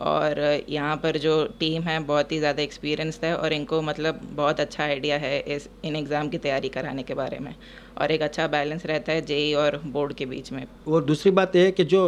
और यहाँ पर जो टीम है बहुत ही ज़्यादा एक्सपीरियंस है और इनको मतलब बहुत अच्छा आइडिया है इस इन एग्ज़ाम की तैयारी कराने के बारे में और एक अच्छा बैलेंस रहता है जेई और बोर्ड के बीच में और दूसरी बात यह है कि जो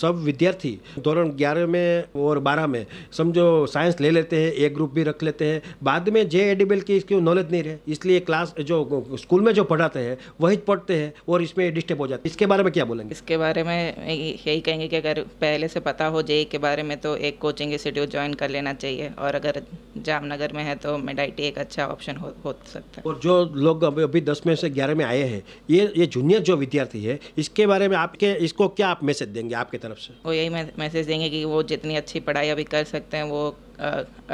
सब विद्यार्थी दौरान ग्यारह में और बारह में समझो साइंस ले लेते हैं एक ग्रुप भी रख लेते हैं बाद में जे एडिबल की इसकी नॉलेज नहीं रहे इसलिए क्लास जो स्कूल में जो पढ़ाते हैं वही पढ़ते हैं और इसमें डिस्टर्ब हो जाते हैं इसके बारे में क्या बोलेंगे इसके बारे में यही कहेंगे कि अगर पहले से पता हो जेई के बारे में तो एक कोचिंग इंस्टीट्यूट ज्वाइन कर लेना चाहिए और अगर जामनगर में है तो मेडाइटी एक अच्छा ऑप्शन हो, हो सकता है और जो लोग अभी दस में से ग्यारह में आए हैं ये ये जूनियर जो विद्यार्थी है इसके बारे में आपके इसको क्या आप मैसेज देंगे आपके तरफ से वो यही मैसेज देंगे कि वो जितनी अच्छी पढ़ाई अभी कर सकते हैं वो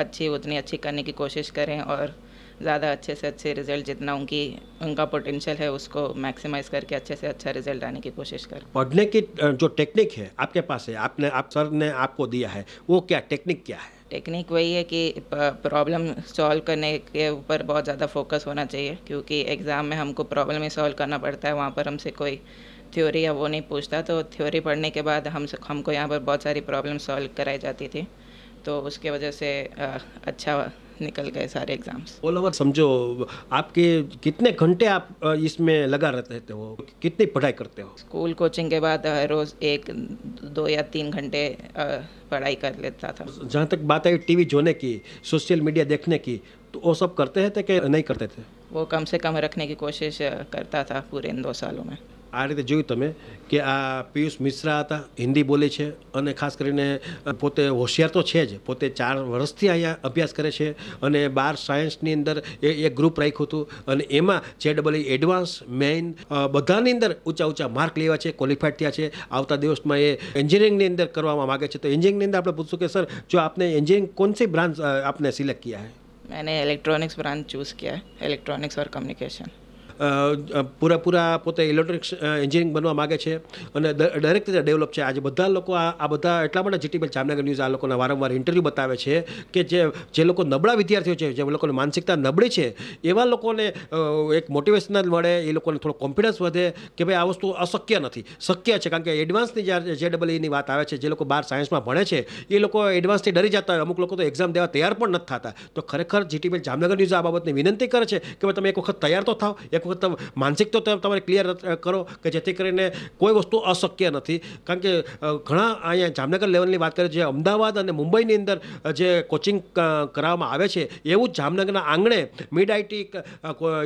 अच्छी उतनी अच्छी करने की कोशिश करें और ज़्यादा अच्छे से अच्छे रिजल्ट जितना उनकी उनका पोटेंशियल है उसको मैक्सिमाइज करके अच्छे से अच्छा रिजल्ट आने की कोशिश कर पढ़ने की जो टेक्निक है आपके पास है आपने आप सर ने आपको दिया है वो क्या टेक्निक क्या है टेक्निक वही है कि प्रॉब्लम सॉल्व करने के ऊपर बहुत ज़्यादा फोकस होना चाहिए क्योंकि एग्ज़ाम में हमको प्रॉब्लम ही सॉल्व करना पड़ता है वहाँ पर हमसे कोई थ्योरी या वो नहीं पूछता तो थ्योरी पढ़ने के बाद हम हमको यहाँ पर बहुत सारी प्रॉब्लम सॉल्व कराई जाती थी तो उसके वजह से अच्छा निकल गए सारे एग्जाम्स ऑल ओवर समझो आपके कितने घंटे आप इसमें लगा रहते हो कितनी पढ़ाई करते हो स्कूल कोचिंग के बाद रोज एक दो या तीन घंटे पढ़ाई कर लेता था जहाँ तक बात आई टीवी जोने की सोशल मीडिया देखने की तो वो सब करते थे कि नहीं करते थे वो कम से कम रखने की कोशिश करता था पूरे इन दो सालों में આ રીતે જોયું તમે કે આ પિયુષ મિશ્રા હતા હિન્દી બોલે છે અને ખાસ કરીને પોતે હોશિયાર તો છે જ પોતે ચાર વર્ષથી અહીંયા અભ્યાસ કરે છે અને બાર સાયન્સની અંદર એ એક ગ્રુપ રાખ્યું હતું અને એમાં જે ડબલ એડવાન્સ મેઇન બધાની અંદર ઊંચા ઊંચા માર્ક લેવા છે ક્વોલિફાઈડ થયા છે આવતા દિવસમાં એ એન્જિનિયરિંગની અંદર કરવામાં માગે છે તો એન્જિનિયરિંગની અંદર આપણે પૂછશું કે સર જો આપને એન્જિનિયરિંગ સી બ્રાન્ચ આપને સિલેક્ટ કિયા હૈ मैंने ઇલેક્ટ્રોનિક્સ ब्रांच चूज़ किया ઇલેક્ટ્રોનિક્સ इलेक्ट्रॉनिक्स और પૂરેપૂરા પોતે ઇલેક્ટ્રોનિક્સ એન્જિનિયરિંગ બનવા માગે છે અને દરેક રીતે ડેવલપ છે આજે બધા લોકો આ બધા એટલા માટે જીટીપી જામનગર ન્યૂઝ આ લોકોના વારંવાર ઇન્ટરવ્યૂ બતાવે છે કે જે જે લોકો નબળા વિદ્યાર્થીઓ છે જે લોકોની માનસિકતા નબળી છે એવા લોકોને એક મોટિવેશનલ મળે એ લોકોને થોડો કોન્ફિડન્સ વધે કે ભાઈ આ વસ્તુ અશક્ય નથી શક્ય છે કારણ કે એડવાન્સની જ્યારે જે ડબલ એની e વાત આવે છે જે લોકો બહાર સાયન્સમાં ભણે છે એ લોકો એડવાન્સથી ડરી જતા હોય અમુક લોકો તો એક્ઝામ દેવા તૈયાર પણ નથી થતા તો ખરેખર જીટીબી જામનગર ન્યૂઝ આ બાબતની વિનંતી કરે છે કે ભાઈ તમે એક વખત તૈયાર તો થાવ એક વખત માનસિક તો તમારે ક્લિયર કરો કે જેથી કરીને કોઈ વસ્તુ અશક્ય નથી કારણ કે ઘણા અહીંયા જામનગર લેવલની વાત કરીએ જે અમદાવાદ અને મુંબઈની અંદર જે કોચિંગ કરાવવામાં આવે છે એવું જ જામનગરના આંગણે મિડ આઈટી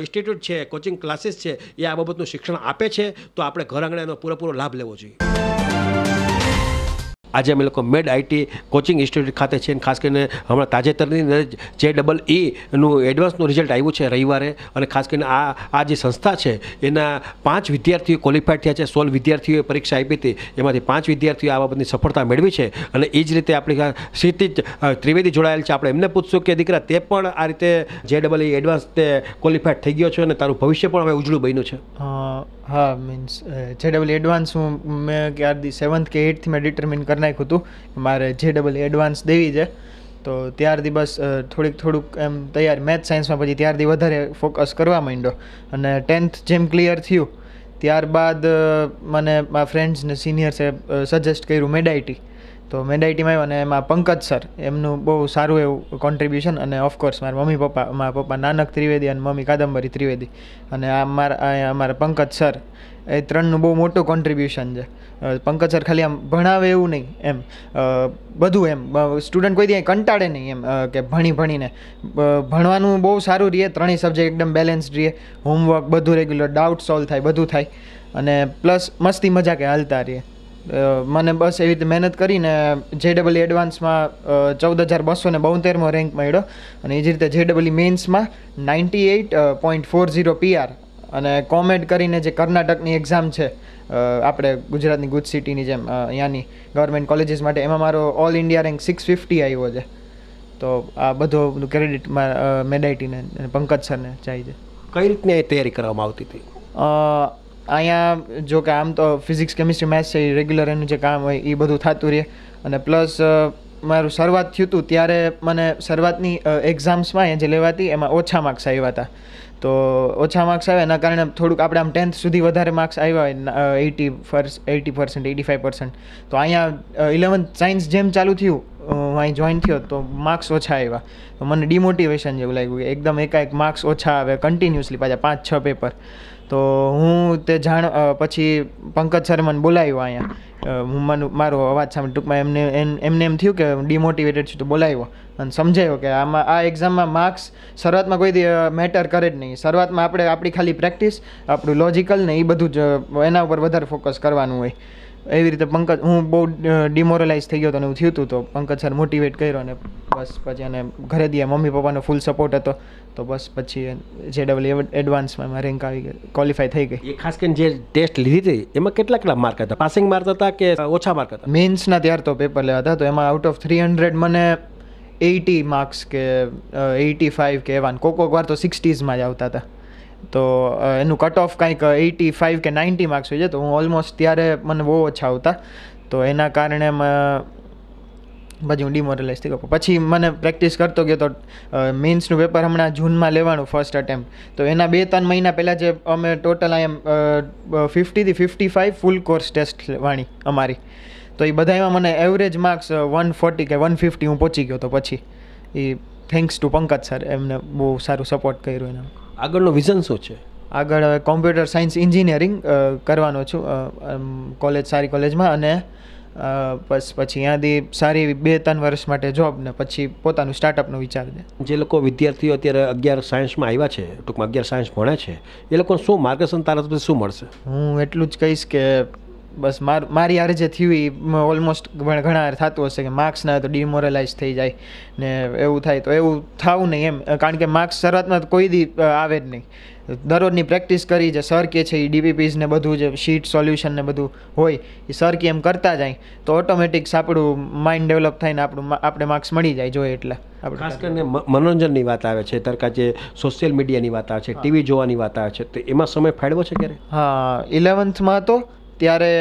ઇન્સ્ટિટ્યૂટ છે કોચિંગ ક્લાસીસ છે એ આ બાબતનું શિક્ષણ આપે છે તો આપણે ઘર આંગણે એનો પૂરેપૂરો લાભ લેવો જોઈએ આજે અમે લોકો મેડ આઈટી કોચિંગ ઇન્સ્ટિટ્યૂટ ખાતે છીએ અને ખાસ કરીને હમણાં તાજેતરની જે ડબલ ઈનું એડવાન્સનું રિઝલ્ટ આવ્યું છે રવિવારે અને ખાસ કરીને આ આ જે સંસ્થા છે એના પાંચ વિદ્યાર્થીઓ ક્વોલિફાઈડ થયા છે સોળ વિદ્યાર્થીઓએ પરીક્ષા આપી હતી એમાંથી પાંચ વિદ્યાર્થીઓ આ બાબતની સફળતા મેળવી છે અને એ જ રીતે આપણી ક્ષિતિજ ત્રિવેદી જોડાયેલ છે આપણે એમને પૂછશું કે દીકરા તે પણ આ રીતે જે ડબલ ઈ એડવાન્સ તે ક્વોલિફાઈડ થઈ ગયો છે અને તારું ભવિષ્ય પણ હવે ઉજળું બન્યું છે હા મીન્સ જે ડબલ એડવાન્સ હું મેં ક્યારથી સેવન્થ કે એઇટથી મેં ડિટર્મિન કરી નાખ્યું હતું મારે જે ડબલ એડવાન્સ દેવી છે તો ત્યારથી બસ થોડીક થોડુંક એમ તૈયાર મેથ સાયન્સમાં પછી ત્યારથી વધારે ફોકસ કરવા માંડ્યો અને ટેન્થ જેમ ક્લિયર થયું ત્યારબાદ મને મારા ફ્રેન્ડ્સને સિનિયર્સે સજેસ્ટ કર્યું મેડાઇટી તો મેડા આઈટીમાં અને એમાં પંકજ સર એમનું બહુ સારું એવું કોન્ટ્રીબ્યુશન અને ઓફકોર્સ મારા મમ્મી પપ્પા મારા પપ્પા નાનક ત્રિવેદી અને મમ્મી કાદંબરી ત્રિવેદી અને આ મારા અમારા પંકજ સર એ ત્રણનું બહુ મોટું કોન્ટ્રીબ્યુશન છે પંકજ સર ખાલી આમ ભણાવે એવું નહીં એમ બધું એમ સ્ટુડન્ટ કોઈ ત્યાં કંટાળે નહીં એમ કે ભણી ભણીને ભણવાનું બહુ સારું રહે ત્રણેય સબ્જેક્ટ એકદમ બેલેન્સ્ડ રહે હોમવર્ક બધું રેગ્યુલર ડાઉટ સોલ્વ થાય બધું થાય અને પ્લસ મસ્તી મજા કે હાલતા રહીએ મને બસ એવી રીતે મહેનત કરીને જે ડબલ એડવાન્સમાં ચૌદ હજાર બસો ને બોતેરમો રેન્ક મળ્યો અને એ જ રીતે જે ડબલ મેન્સમાં ninety eight point four zero PR અને કોમેડ કરીને જે કર્ણાટકની એક્ઝામ છે આપણે ગુજરાતની ગુજ સિટીની જેમ અહીંયાની ગવર્મેન્ટ કોલેજીસ માટે એમાં મારો all India rank six fifty આવ્યો છે તો આ બધો ક્રેડિટ મેડાઇટીને પંકજ સરને જાય છે કઈ રીતની તૈયારી કરવામાં આવતી હતી અહીંયા જો કે આમ તો ફિઝિક્સ કેમિસ્ટ્રી મેથ્સ છે એ રેગ્યુલર એનું જે કામ હોય એ બધું થતું રહે અને પ્લસ મારું શરૂઆત થયું હતું ત્યારે મને શરૂઆતની એક્ઝામ્સમાં અહીંયા જે લેવાતી એમાં ઓછા માર્ક્સ આવ્યા હતા તો ઓછા માર્ક્સ આવ્યા એના કારણે થોડુંક આપણે આમ ટેન્થ સુધી વધારે માર્ક્સ આવ્યા હોય એટી ફર્સ eighty percent eighty five percent તો અહીંયા ઇલેવન્થ સાયન્સ જેમ ચાલુ થયું હું અહીં જોઈન થયો તો માર્ક્સ ઓછા આવ્યા તો મને ડિમોટિવેશન જેવું લાગ્યું એકદમ એકાએક માર્ક્સ ઓછા આવે કન્ટિન્યુઅસલી પાછા પાંચ છ પેપર તો હું તે જાણ પછી પંકજ સરે મને બોલાવ્યો અહીંયા હું મારો અવાજ સાંભળી ટૂંકમાં એમને એમને એમ થયું કે ડિમોટિવેટેડ છું તો બોલાવ્યો અને સમજાયો કે આમાં આ એક્ઝામમાં માર્ક્સ શરૂઆતમાં કોઈ મેટર કરે જ નહીં શરૂઆતમાં આપણે આપણી ખાલી પ્રેક્ટિસ આપણું લોજિકલ ને એ બધું જ એના ઉપર વધારે ફોકસ કરવાનું હોય એવી રીતે પંકજ હું બહુ ડિમોરલાઇઝ થઈ ગયો હતો અને એવું થયું હતું તો પંકજ સર મોટિવેટ કર્યો અને બસ પછી અને ઘરે દીયા મમ્મી પપ્પાનો ફૂલ સપોર્ટ હતો તો બસ પછી જે ડબલ એડવાન્સમાં એમાં રેન્ક આવી ગઈ ક્વોલિફાય થઈ ગઈ એ ખાસ કરીને જે ટેસ્ટ લીધી હતી એમાં કેટલા કેટલા માર્ક હતા પાસિંગ માર્ક હતા કે ઓછા માર્ક હતા મેન્સના ત્યાર તો પેપર લેવા હતા તો એમાં આઉટ ઓફ થ્રી હંડ્રેડ મને એઇટી માર્ક્સ કે એઇટી ફાઇવ કે એવાન કોક કોક વાર તો સિક્સટીઝમાં જ આવતા હતા તો એનું કટ ઓફ કાંઈક એઇટી ફાઇવ કે નાઇન્ટી માર્ક્સ હોય છે તો હું ઓલમોસ્ટ ત્યારે મને બહુ ઓછા આવતા તો એના કારણે પછી હું ડિમોરલાઇઝ થઈ ગયો પછી મને પ્રેક્ટિસ કરતો ગયો તો મેન્સનું પેપર હમણાં જૂનમાં લેવાનું ફર્સ્ટ અટેમ્પ તો એના બે ત્રણ મહિના પહેલાં જે અમે ટોટલ આઈ એમ ફિફ્ટીથી fifty five full course test વાણી અમારી તો એ બધામાં મને એવરેજ માર્ક્સ વન ફોર્ટી કે વન ફિફ્ટી હું પહોંચી ગયો તો પછી એ થેન્ક્સ ટુ પંકજ સર એમને બહુ સારું સપોર્ટ કર્યું એને આગળનું વિઝન શું છે આગળ કોમ્પ્યુટર સાયન્સ એન્જિનિયરિંગ કરવાનો છું કોલેજ સારી કોલેજમાં અને બસ પછી અહીંયાથી સારી એવી બે ત્રણ વર્ષ માટે જોબ ને પછી પોતાનું સ્ટાર્ટઅપનો વિચાર છે જે લોકો વિદ્યાર્થીઓ અત્યારે અગિયાર સાયન્સમાં આવ્યા છે ટૂંકમાં અગિયાર સાયન્સ ભણે છે એ લોકો શું માર્ગદર્શન તારા તરફથી શું મળશે હું એટલું જ કહીશ કે બસ માર મારી હારે જે થયું એ ઓલમોસ્ટ ઘણા થતું હશે કે માર્ક્સના તો ડિમોરલાઇઝ થઈ જાય ને એવું થાય તો એવું થવું નહીં એમ કારણ કે માર્ક્સ શરૂઆતમાં કોઈ દી આવે જ નહીં દરરોજની પ્રેક્ટિસ કરી જે સર કે છે એ ડીવીપીઝ ને બધું જે શીટ સોલ્યુશન ને બધું હોય એ સર કે એમ કરતા જાય તો ઓટોમેટિક્સ આપણું માઇન્ડ ડેવલપ થાય ને આપણું આપણે માર્ક્સ મળી જાય જોઈએ એટલે ખાસ કરીને મનોરંજનની વાત આવે છે તરકા જે સોશિયલ મીડિયાની વાત આવે છે ટીવી જોવાની વાત આવે છે તો એમાં સમય ફાળવો છે ક્યારે હા ઇલેવન્થમાં તો ત્યારે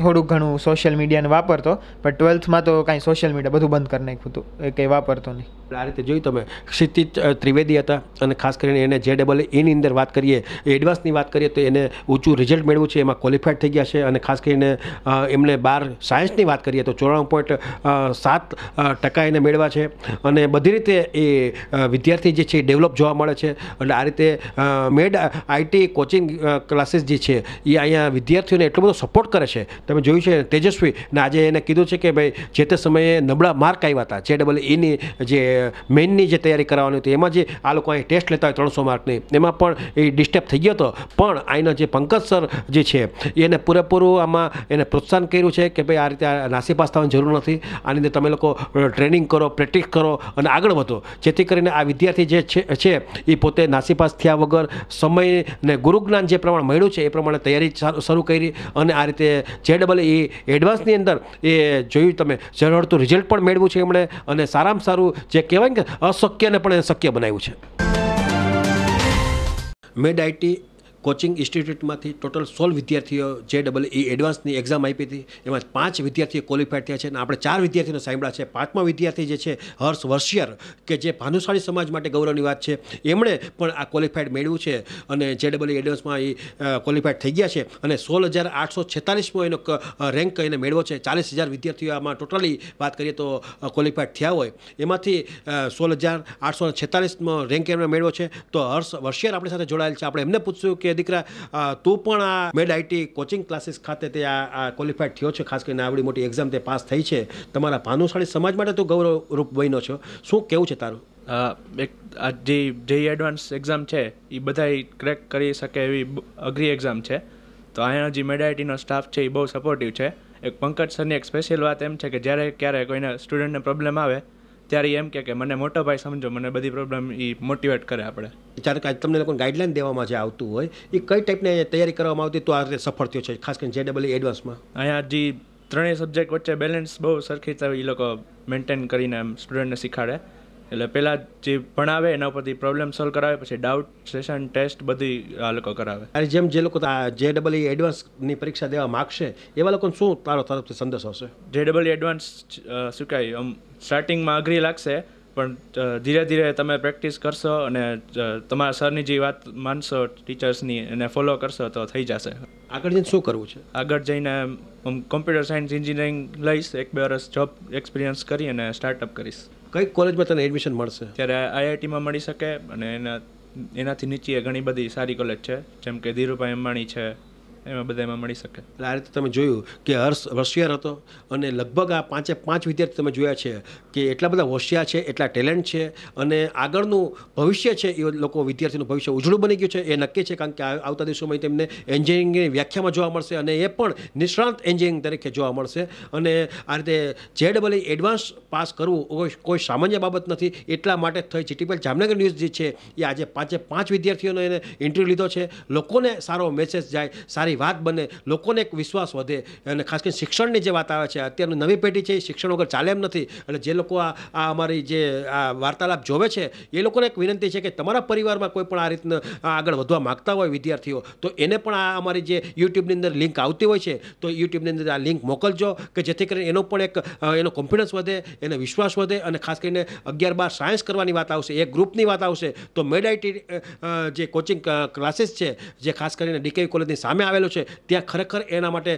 થોડું ઘણું સોશિયલ મીડિયાને વાપરતો પણ ટ્વેલ્થમાં તો કાંઈ સોશિયલ મીડિયા બધું બંધ કરી નાખ્યું હતું એ કંઈ વાપરતો નહીં આ રીતે જોયું તમે ક્ષિતિજ ત્રિવેદી હતા અને ખાસ કરીને એને જે ડબલ એની e અંદર વાત કરીએ એડવાન્સની વાત કરીએ તો એને ઊંચું રિઝલ્ટ મેળવ્યું છે એમાં ક્વોલિફાઈડ થઈ ગયા છે અને ખાસ કરીને એમને બાર સાયન્સની વાત કરીએ તો ચોરાણું પોઈન્ટ સાત ટકા એને મેળવ્યા છે અને બધી રીતે એ વિદ્યાર્થી જે છે એ ડેવલપ જોવા મળે છે એટલે આ રીતે મેડ આઈટી કોચિંગ ક્લાસીસ જે છે એ અહીંયા વિદ્યાર્થીઓને એટલો બધો સપોર્ટ કરે છે તમે જોયું છે તેજસ્વી ને આજે એને કીધું છે કે ભાઈ જે તે સમયે નબળા માર્ક આવ્યા હતા જે ડબલ એની e જે મેઇનની જે તૈયારી કરાવવાની હતી એમાં જે આ લોકો અહીં ટેસ્ટ લેતા હોય ત્રણસો માર્કની એમાં પણ એ ડિસ્ટર્બ થઈ ગયો હતો પણ અહીંનો જે પંકજ સર જે છે એને પૂરેપૂરું આમાં એને પ્રોત્સાહન કર્યું છે કે ભાઈ આ રીતે નાસીપાસ થવાની જરૂર નથી આની અંદર તમે લોકો ટ્રેનિંગ કરો પ્રેક્ટિસ કરો અને આગળ વધો જેથી કરીને આ વિદ્યાર્થી જે છે એ પોતે નાસીપાસ થયા વગર સમય સમયને ગુરુજ્ઞાન જે પ્રમાણ મળ્યું છે એ પ્રમાણે તૈયારી શરૂ કરી અને આ રીતે જે ડબલ એ એડવાન્સની અંદર એ જોયું તમે ઝળહળતું રિઝલ્ટ પણ મેળવ્યું છે એમણે અને સારામાં સારું જે કહેવાય કે અશક્યને પણ શક્ય બનાવ્યું છે મેડ આઈટી કોચિંગ ઇન્સ્ટિટ્યૂટમાંથી ટોટલ સોળ વિદ્યાર્થીઓ જે ડબલ ઈ એડવાન્સની એક્ઝામ આપી હતી એમાં પાંચ વિદ્યાર્થીઓ ક્વોલિફાઈડ થયા છે અને આપણે ચાર વિદ્યાર્થીઓને સાંભળ્યા છે પાંચમા વિદ્યાર્થી જે છે હર્ષ વર્ષિયર કે જે ભાનુશાળી સમાજ માટે ગૌરવની વાત છે એમણે પણ આ ક્વોલિફાઈડ મેળવ્યું છે અને જે ડબલ ઈ એડવાન્સમાં એ ક્વોલિફાઈડ થઈ ગયા છે અને સોળ હજાર આઠસો છેતાલીસમો એનો રેન્ક એને મેળવ્યો છે ચાલીસ હજાર વિદ્યાર્થીઓ આમાં ટોટલી વાત કરીએ તો ક્વોલિફાઈડ થયા હોય એમાંથી સોળ હજાર આઠસો છેતાલીસમો રેન્ક એમણે મેળવ્યો છે તો હર્ષ વર્ષિયર આપણી સાથે જોડાયેલ છે આપણે એમને પૂછ્યું કે કે દીકરા તું પણ આ મેડ આઈટી કોચિંગ ક્લાસીસ ખાતે તે આ ક્વોલિફાઈડ થયો છે ખાસ કરીને આવડી મોટી એક્ઝામ તે પાસ થઈ છે તમારા ભાનુશાળી સમાજ માટે તો ગૌરવરૂપ બન્યો છો શું કેવું છે તારું એક આ જે જે એડવાન્સ એક્ઝામ છે એ બધા ક્રેક કરી શકે એવી અઘરી એક્ઝામ છે તો અહીંયા જે મેડ આઈટીનો સ્ટાફ છે એ બહુ સપોર્ટિવ છે એક પંકજ સરની એક સ્પેશિયલ વાત એમ છે કે જ્યારે ક્યારે કોઈને સ્ટુડન્ટને પ્રોબ્લેમ આવે ત્યારે એમ કે મને મોટો ભાઈ સમજો મને બધી પ્રોબ્લેમ એ મોટિવેટ કરે આપણે જ્યારે કાંઈ તમને લોકોને ગાઈડલાઇન દેવામાં જે આવતું હોય એ કઈ ટાઈપની તૈયારી કરવામાં આવતી તો આ રીતે સફળ થયો છે ખાસ કરીને જે ડબલ એડવાન્સમાં અહીંયા જે ત્રણેય સબ્જેક્ટ વચ્ચે બેલેન્સ બહુ સરખી એ લોકો મેન્ટેન કરીને એમ સ્ટુડન્ટને શીખાડે એટલે પહેલાં જે ભણાવે એના ઉપરથી પ્રોબ્લેમ સોલ્વ કરાવે પછી ડાઉટ સેશન ટેસ્ટ બધી આ લોકો કરાવે અને જેમ જે લોકો જે ડબલ ઈ એડવાન્સની પરીક્ષા દેવા માગશે એવા લોકોને શું તારો તરફથી સંદેશ હશે જે ડબલ એડવાન્સ શું કહેવાય આમ સ્ટાર્ટિંગમાં અઘરી લાગશે પણ ધીરે ધીરે તમે પ્રેક્ટિસ કરશો અને તમારા સરની જે વાત માનશો ટીચર્સની એને ફોલો કરશો તો થઈ જશે આગળ જઈને શું કરવું છે આગળ જઈને હું કમ્પ્યુટર સાયન્સ એન્જિનિયરિંગ લઈશ એક બે વર્ષ જોબ એક્સપિરિયન્સ કરી અને સ્ટાર્ટઅપ કરીશ કઈ કોલેજમાં તને એડમિશન મળશે ત્યારે આઈઆઈટીમાં મળી શકે અને એના એનાથી નીચે ઘણી બધી સારી કોલેજ છે જેમ કે ધીરુભાઈ અંબાણી છે એમાં બધા એમાં મળી શકે એટલે આ રીતે તમે જોયું કે હર્ષ હોશિયાર હતો અને લગભગ આ પાંચે પાંચ વિદ્યાર્થી તમે જોયા છે કે એટલા બધા હોશિયાર છે એટલા ટેલેન્ટ છે અને આગળનું ભવિષ્ય છે એ લોકો વિદ્યાર્થીનું ભવિષ્ય ઉજળું બની ગયું છે એ નક્કી છે કારણ કે આવતા દિવસોમાં તેમને એન્જિનિયરિંગની વ્યાખ્યામાં જોવા મળશે અને એ પણ નિષ્ણાંત એન્જિનિયરિંગ તરીકે જોવા મળશે અને આ રીતે જે ડબલ એડવાન્સ પાસ કરવું કોઈ સામાન્ય બાબત નથી એટલા માટે થઈ જીટીપીએલ જામનગર ન્યૂઝ જે છે એ આજે પાંચે પાંચ વિદ્યાર્થીઓને એને ઇન્ટરવ્યૂ લીધો છે લોકોને સારો મેસેજ જાય સારી સારી વાત બને લોકોને એક વિશ્વાસ વધે અને ખાસ કરીને શિક્ષણની જે વાત આવે છે અત્યારની નવી પેઢી છે એ શિક્ષણ વગર ચાલે એમ નથી એટલે જે લોકો આ અમારી જે આ વાર્તાલાપ જોવે છે એ લોકોને એક વિનંતી છે કે તમારા પરિવારમાં કોઈ પણ આ રીતના આગળ વધવા માગતા હોય વિદ્યાર્થીઓ તો એને પણ આ અમારી જે યુટ્યુબની અંદર લિંક આવતી હોય છે તો યુટ્યુબની અંદર આ લિંક મોકલજો કે જેથી કરીને એનો પણ એક એનો કોન્ફિડન્સ વધે એને વિશ્વાસ વધે અને ખાસ કરીને અગિયાર બાર સાયન્સ કરવાની વાત આવશે એક ગ્રુપની વાત આવશે તો મેડ મેડાઇટી જે કોચિંગ ક્લાસીસ છે જે ખાસ કરીને ડીકેવી કોલેજની સામે આવેલો કર્યો છે ત્યાં ખરેખર એના માટે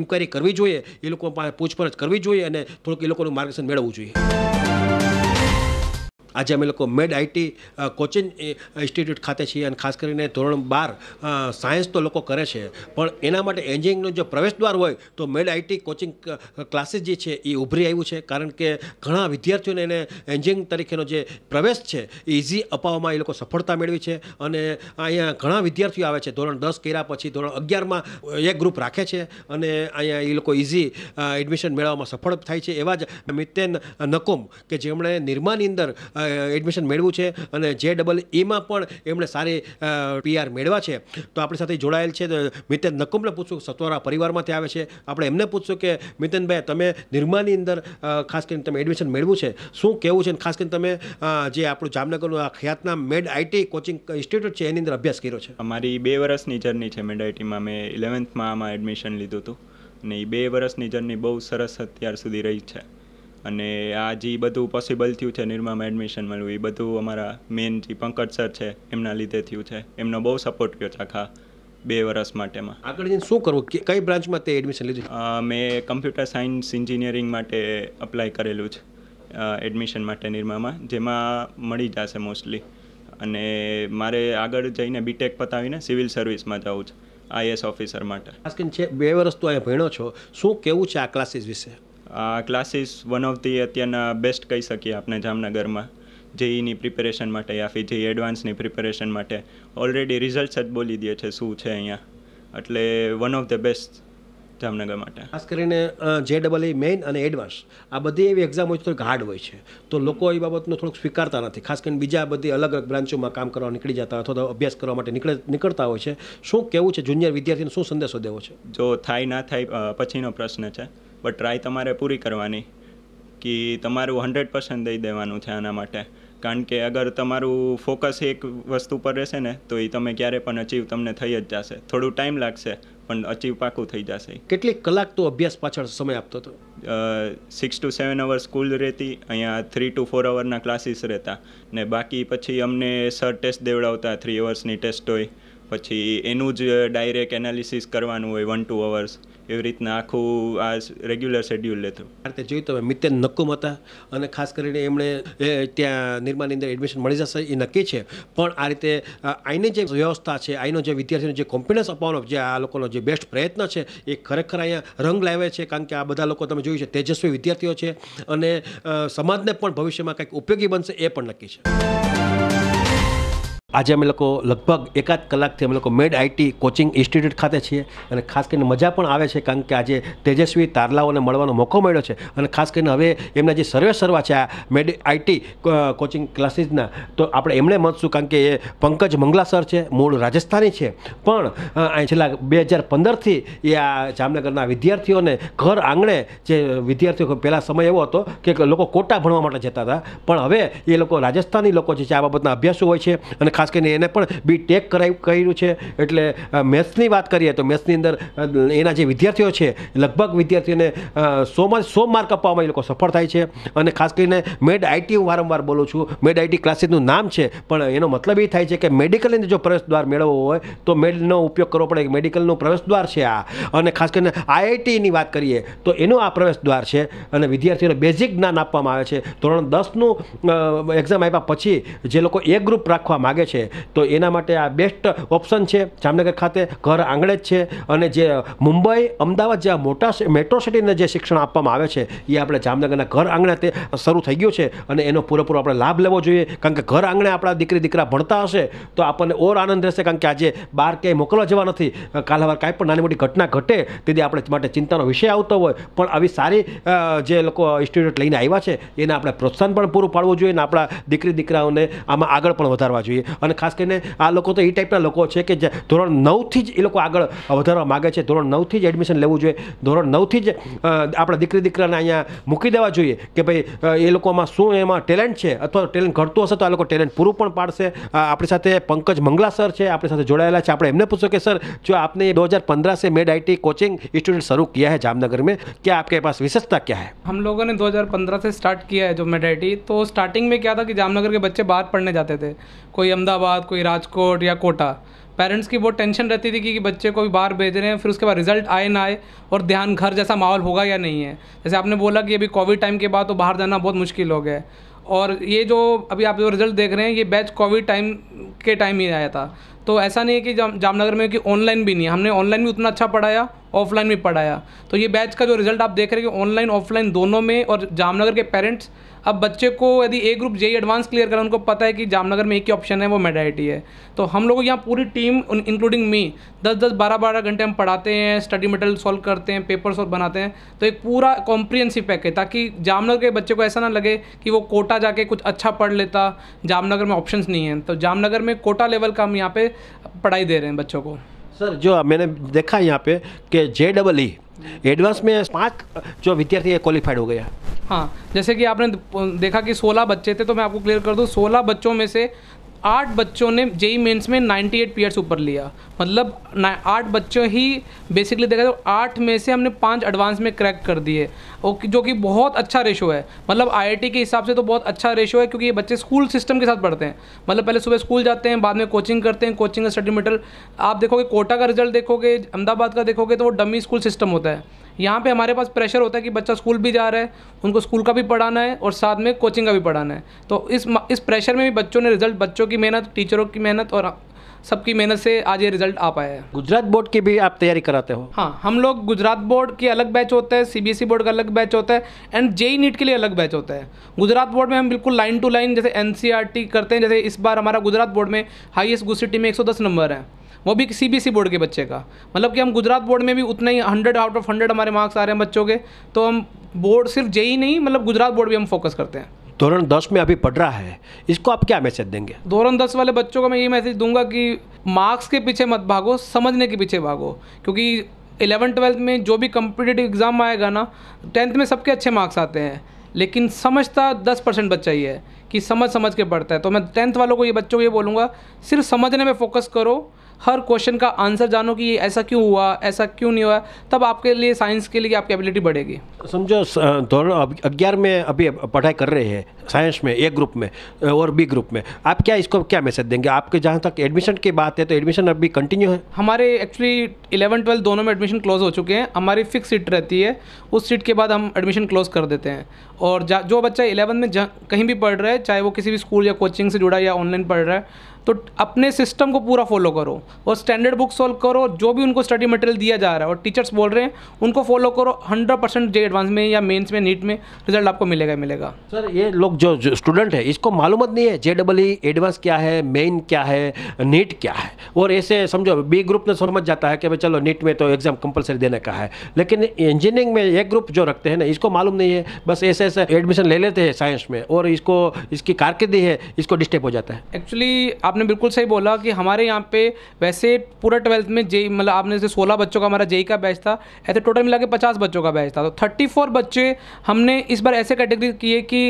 ઇન્કવાયરી કરવી જોઈએ એ લોકો પાસે પૂછપરછ કરવી જોઈએ અને થોડુંક એ લોકોનું માર્ગદર્શન મેળવવું જોઈએ આજે અમે લોકો મેડ આઈટી કોચિંગ ઇન્સ્ટિટ્યૂટ ખાતે છીએ અને ખાસ કરીને ધોરણ બાર સાયન્સ તો લોકો કરે છે પણ એના માટે એન્જિનિયરિંગનો જો પ્રવેશદ્વાર હોય તો મેડ આઈટી કોચિંગ ક્લાસીસ જે છે એ ઉભરી આવ્યું છે કારણ કે ઘણા વિદ્યાર્થીઓને એને એન્જિનિયરિંગ તરીકેનો જે પ્રવેશ છે એ ઇઝી અપાવવામાં એ લોકો સફળતા મેળવી છે અને અહીંયા ઘણા વિદ્યાર્થીઓ આવે છે ધોરણ દસ કર્યા પછી ધોરણ અગિયારમાં એક ગ્રુપ રાખે છે અને અહીંયા એ લોકો ઇઝી એડમિશન મેળવવામાં સફળ થાય છે એવા જ મિતેન નકુમ કે જેમણે નિરમાની અંદર એડમિશન મેળવું છે અને જે ડબલ ઈમાં e પણ એમણે સારી પીઆર મેળવા છે તો આપણી સાથે જોડાયેલ છે મિતેન નકુમને પૂછશું સત્વરા પરિવારમાંથી આવે છે આપણે એમને પૂછશું કે મિતેનભાઈ તમે નિરમાની અંદર ખાસ કરીને તમે એડમિશન મેળવ્યું છે શું કહેવું છે ખાસ કરીને તમે જે આપણું જામનગરનું આ ખ્યાતનામ મેડ આઈટી કોચિંગ ઇન્સ્ટિટ્યૂટ છે એની અંદર અભ્યાસ કર્યો છે અમારી બે વર્ષની જર્ની છે મેડ આઈટીમાં મેં ઇલેવન્થમાં આમાં એડમિશન લીધું હતું અને એ બે વર્ષની જર્ની બહુ સરસ અત્યાર સુધી રહી છે અને આ જે બધું પોસિબલ થયું છે નિરમામાં એડમિશન મળ્યું એ બધું અમારા મેન જે પંકજ સર છે એમના લીધે થયું છે એમનો બહુ સપોર્ટ કર્યો છે આખા બે વર્ષ માટેમાં આગળ જઈને શું કરવું કઈ બ્રાન્ચમાં તે એડમિશન લીધું મેં કમ્પ્યુટર સાયન્સ એન્જિનિયરિંગ માટે અપ્લાય કરેલું છે એડમિશન માટે નિરમામાં જેમાં મળી જશે મોસ્ટલી અને મારે આગળ જઈને બીટેક પતાવીને સિવિલ સર્વિસમાં જવું છે આઈએસ ઓફિસર માટે ખાસ છે બે વર્ષ તો અહીંયા ભણ્યો છો શું કેવું છે આ ક્લાસીસ વિશે આ ક્લાસીસ વન ઓફ ધી અત્યારના બેસ્ટ કહી શકીએ આપણે જામનગરમાં જેઈની e પ્રિપેરેશન માટે યા ફી જેઈ એડવાન્સની પ્રિપેરેશન માટે ઓલરેડી રિઝલ્ટ્સ જ બોલી દે છે શું છે અહીંયા એટલે one of the best Jamnagar માટે ખાસ કરીને જે ડબલ એ મેઇન અને એડવાન્સ આ બધી એવી એક્ઝામ હોય છે થોડીક હાર્ડ હોય છે તો લોકો એ બાબતનો થોડુંક સ્વીકારતા નથી ખાસ કરીને બીજા બધી અલગ અલગ બ્રાન્ચોમાં કામ કરવા નીકળી જતા અથવા તો અભ્યાસ કરવા માટે નીકળે નીકળતા હોય છે શું કેવું છે જુનિયર વિદ્યાર્થીને શું સંદેશો દેવો છે જો થાય ના થાય પછીનો પ્રશ્ન છે બટ ટ્રાય તમારે પૂરી કરવાની કે તમારું હંડ્રેડ પર્સન્ટ દઈ દેવાનું છે આના માટે કારણ કે અગર તમારું ફોકસ એક વસ્તુ પર રહેશે ને તો એ તમે ક્યારે પણ અચીવ તમને થઈ જ જશે થોડું ટાઈમ લાગશે પણ અચીવ પાકું થઈ જશે કેટલી કલાક તો અભ્યાસ પાછળ સમય આપતો હતો six to seven hour school રહેતી અહીંયા થ્રી ટુ ફોર અવરના ક્લાસીસ રહેતા ને બાકી પછી અમને સર ટેસ્ટ દેવડાવતા થ્રી અવર્સની ટેસ્ટ હોય પછી એનું જ ડાયરેક્ટ એનાલિસિસ કરવાનું હોય વન ટુ અવર્સ એવી રીતના આખું આ રેગ્યુલર શેડ્યુલ લેતું આ રીતે જોયું તમે મિત્ર નક્કુમ હતા અને ખાસ કરીને એમણે ત્યાં નિર્માણની અંદર એડમિશન મળી જશે એ નક્કી છે પણ આ રીતે આઈની જે વ્યવસ્થા છે આઈનો જે વિદ્યાર્થીઓને જે કોન્ફિડન્સ અપાવવાનો જે આ લોકોનો જે બેસ્ટ પ્રયત્ન છે એ ખરેખર અહીંયા રંગ લાવે છે કારણ કે આ બધા લોકો તમે જોયું છે તેજસ્વી વિદ્યાર્થીઓ છે અને સમાજને પણ ભવિષ્યમાં કંઈક ઉપયોગી બનશે એ પણ નક્કી છે આજે અમે લોકો લગભગ એકાદ કલાકથી અમે લોકો મેડ આઈટી કોચિંગ ઇન્સ્ટિટ્યૂટ ખાતે છીએ અને ખાસ કરીને મજા પણ આવે છે કારણ કે આજે તેજસ્વી તારલાઓને મળવાનો મોકો મળ્યો છે અને ખાસ કરીને હવે એમના જે સર્વે સર્વા છે આ મેડ આઈટી કોચિંગ ક્લાસીસના તો આપણે એમણે મળશું કારણ કે એ પંકજ મંગલા સર છે મૂળ રાજસ્થાની છે પણ અહીં છેલ્લા બે હજાર પંદરથી એ આ જામનગરના વિદ્યાર્થીઓને ઘર આંગણે જે વિદ્યાર્થીઓ પહેલાં સમય એવો હતો કે લોકો કોટા ભણવા માટે જતા હતા પણ હવે એ લોકો રાજસ્થાની લોકો જે છે આ બાબતના અભ્યાસો હોય છે અને ખાસ ખાસ કરીને એને પણ બી ટેક કરાયું કર્યું છે એટલે મેથ્સની વાત કરીએ તો મેથ્સની અંદર એના જે વિદ્યાર્થીઓ છે લગભગ વિદ્યાર્થીઓને સોમાં સો માર્ક અપાવવામાં એ લોકો સફળ થાય છે અને ખાસ કરીને મેડ આઈટી હું વારંવાર બોલું છું મેડ આઈટી ક્લાસીસનું નામ છે પણ એનો મતલબ એ થાય છે કે મેડિકલની જો પ્રવેશ દ્વાર મેળવવો હોય તો મેડનો ઉપયોગ કરવો પડે મેડિકલનું પ્રવેશ દ્વાર છે આ અને ખાસ કરીને આઈઆઈટીની વાત કરીએ તો એનો આ પ્રવેશ દ્વાર છે અને વિદ્યાર્થીઓને બેઝિક જ્ઞાન આપવામાં આવે છે ધોરણ દસનું એક્ઝામ આપ્યા પછી જે લોકો એક ગ્રુપ રાખવા માગે છે છે તો એના માટે આ બેસ્ટ ઓપ્શન છે જામનગર ખાતે ઘર આંગણે જ છે અને જે મુંબઈ અમદાવાદ જે મોટા મેટ્રો સિટીને જે શિક્ષણ આપવામાં આવે છે એ આપણે જામનગરના ઘર આંગણે તે શરૂ થઈ ગયું છે અને એનો પૂરેપૂરો આપણે લાભ લેવો જોઈએ કારણ કે ઘર આંગણે આપણા દીકરી દીકરા ભણતા હશે તો આપણને ઓર આનંદ રહેશે કારણ કે આજે બહાર ક્યાંય મોકલવા જવા નથી કાલે વાર કાંઈ પણ નાની મોટી ઘટના ઘટે તેથી આપણે માટે ચિંતાનો વિષય આવતો હોય પણ આવી સારી જે લોકો ઇન્સ્ટિટ્યૂટ લઈને આવ્યા છે એને આપણે પ્રોત્સાહન પણ પૂરું પાડવું જોઈએ અને આપણા દીકરી દીકરાઓને આમાં આગળ પણ વધારવા જોઈએ અને ખાસ કરીને આ લોકો તો એ ટાઈપના લોકો છે કે જે ધોરણ નવથી જ એ લોકો આગળ વધારવા માગે છે ધોરણ નવથી જ એડમિશન લેવું જોઈએ ધોરણ નવથી જ આપણા દીકરી દીકરાને અહીંયા મૂકી દેવા જોઈએ કે ભાઈ એ લોકોમાં શું એમાં ટેલેન્ટ છે અથવા ટેલેન્ટ ઘટતું હશે તો આ લોકો ટેલેન્ટ પૂરું પણ પાડશે આપણી સાથે પંકજ મંગલા સર છે આપણી સાથે જોડાયેલા છે આપણે એમને પૂછો કે સર જો આપને દો હજાર पंद्रह से मेड आईटी कोचिंग स्टूडेंट शुरू किया है जामनगर में આપકે પાસ વિશેષતા ક્યાં क्या है हम लोगों ने 2015 से स्टार्ट किया है जो मेड आई तो स्टार्टिंग में क्या કે कि जामनगर के बच्चे बाहर पढ़ने जाते कोई अहमदाबाद कोई राजकोट या कोटा पेरेंट्स की बहुत टेंशन रहती थी कि बच्चे को भी बाहर भेज रहे हैं फिर उसके बाद रिजल्ट आए ना आए और ध्यान घर जैसा माहौल होगा या नहीं है जैसे आपने बोला कि अभी कोविड टाइम के बाद तो बाहर जाना बहुत मुश्किल हो गया और ये जो अभी आप जो रिज़ल्ट देख रहे हैं ये बैच कोविड टाइम के टाइम ही आया था तो ऐसा नहीं है कि जामनगर में कि ऑनलाइन भी नहीं है हमने ऑनलाइन भी उतना अच्छा पढ़ाया ऑफलाइन भी पढ़ाया तो ये बैच का जो रिजल्ट आप देख रहे हैं कि ऑनलाइन ऑफलाइन दोनों में और जामनगर के पेरेंट्स अब बच्चे को यदि A group JEE advance clear करें उनको पता है कि जामनगर में एक ही ऑप्शन है वो मेड है तो हम लोग यहाँ पूरी टीम इंक्लूडिंग मी दस दस बारह बारह घंटे हम पढ़ाते हैं स्टडी मटेरियल सॉल्व करते हैं पेपर सॉल्व बनाते हैं तो एक पूरा कॉम्प्रिहेंसिव पैक है ताकि जामनगर के बच्चे को ऐसा ना लगे कि वो कोटा जाके कुछ अच्छा पढ़ लेता जामनगर में ऑप्शन नहीं है तो जामनगर में कोटा लेवल का हम यहाँ पर पढ़ाई दे रहे हैं बच्चों को सर जो मैंने देखा यहाँ पे कि जे डबल ई एडवांस में पाँच जो विद्यार्थी है क्वालिफाइड हो गया हाँ जैसे कि आपने देखा कि सोलह बच्चे थे तो मैं आपको क्लियर कर दूँ सोलह बच्चों में से आठ बच्चों ने जेई मेंस में 98 पीयर्स ऊपर लिया मतलब आठ बच्चों ही बेसिकली देखा तो आठ में से हमने पांच एडवांस में क्रैक कर दिए जो कि बहुत अच्छा रेशो है मतलब आईआईटी के हिसाब से तो बहुत अच्छा रेशो है क्योंकि ये बच्चे स्कूल सिस्टम के साथ पढ़ते हैं मतलब पहले सुबह स्कूल जाते हैं बाद में कोचिंग करते हैं कोचिंग का स्टडी मटेरियल आप देखोगे कोटा का रिजल्ट देखोगे अहमदाबाद का देखोगे तो वो डमी स्कूल सिस्टम होता है यहाँ पे हमारे पास प्रेशर होता है कि बच्चा स्कूल भी जा रहा है उनको स्कूल का भी पढ़ाना है और साथ में कोचिंग का भी पढ़ाना है तो इस इस प्रेशर में भी बच्चों ने रिजल्ट बच्चों की मेहनत टीचरों की मेहनत और सबकी मेहनत से आज ये रिजल्ट आ पाया है गुजरात बोर्ड की भी आप तैयारी कराते हो हाँ हम लोग गुजरात बोर्ड के अलग बैच होता है सीबीएसई बोर्ड e का अलग बैच होता है एंड जेई नीट के लिए अलग बैच होता है गुजरात बोर्ड में हम बिल्कुल लाइन टू लाइन जैसे एनसीईआरटी e करते हैं जैसे इस बार हमारा गुजरात बोर्ड में हाईएस्ट गुस्सी में एक नंबर है वो भी सी बी सी बोर्ड के बच्चे का मतलब कि हम गुजरात बोर्ड में भी उतने ही हंड्रेड आउट ऑफ हंड्रेड हमारे मार्क्स आ रहे हैं बच्चों के तो हम बोर्ड सिर्फ जे ही नहीं मतलब गुजरात बोर्ड भी हम फोकस करते हैं धोरण दस में अभी पढ़ रहा है इसको आप क्या मैसेज देंगे धोरण दस वाले बच्चों को मैं ये मैसेज दूंगा कि मार्क्स के पीछे मत भागो समझने के पीछे भागो क्योंकि इलेवन ट्वेल्थ में जो भी कम्पिटेटिव एग्ज़ाम आएगा ना टेंथ में सबके अच्छे मार्क्स आते हैं लेकिन समझता दस परसेंट बच्चा ही है कि समझ समझ के पढ़ता है तो मैं टेंथ वालों को ये बच्चों को ये बोलूँगा सिर्फ समझने में फ़ोकस करो हर क्वेश्चन का आंसर जानो कि ये ऐसा क्यों हुआ ऐसा क्यों नहीं हुआ तब आपके लिए साइंस के लिए आपकी एबिलिटी बढ़ेगी समझो दोनों अग्यारह में अभी पढ़ाई कर रहे हैं साइंस में ए ग्रुप में और बी ग्रुप में आप क्या इसको क्या मैसेज देंगे आपके जहाँ तक एडमिशन की बात है तो एडमिशन अभी कंटिन्यू है हमारे एक्चुअली इलेवन ट्वेल्थ दोनों में एडमिशन क्लोज हो चुके हैं हमारी फिक्स सीट रहती है उस सीट के बाद हम एडमिशन क्लोज कर देते हैं और जो बच्चा इलेवन में कहीं भी पढ़ रहा है चाहे वो किसी भी स्कूल या कोचिंग से जुड़ा या ऑनलाइन पढ़ रहा है तो अपने सिस्टम को पूरा फॉलो करो और स्टैंडर्ड बुक सॉल्व करो जो भी उनको स्टडी मटेरियल दिया जा रहा है और टीचर्स बोल रहे हैं उनको फॉलो करो हंड्रेड परसेंट जे एडवांस में या मेन्स में नीट में रिजल्ट आपको मिलेगा मिलेगा सर ये लोग जो, स्टूडेंट है इसको मालूमत नहीं है जे डबल ई एडवांस क्या है मेन क्या है नीट क्या है और ऐसे समझो बी ग्रुप ने समझ जाता है कि भाई चलो नीट में तो एग्जाम कंपलसरी देने का है लेकिन इंजीनियरिंग में एक ग्रुप जो रखते हैं ना इसको मालूम नहीं है बस ऐसे ऐसे एडमिशन ले लेते हैं साइंस में और इसको इसकी कारकर्दी है इसको डिस्टर्ब हो जाता है एक्चुअली आप आपने बिल्कुल सही बोला कि हमारे यहाँ पे वैसे पूरा ट्वेल्थ में जेई मतलब आपने जैसे सोलह बच्चों का हमारा जेई का बैच था ऐसे टोटल मिला के पचास बच्चों का बैच था तो थर्टी फोर बच्चे हमने इस बार ऐसे कैटेगरी किए कि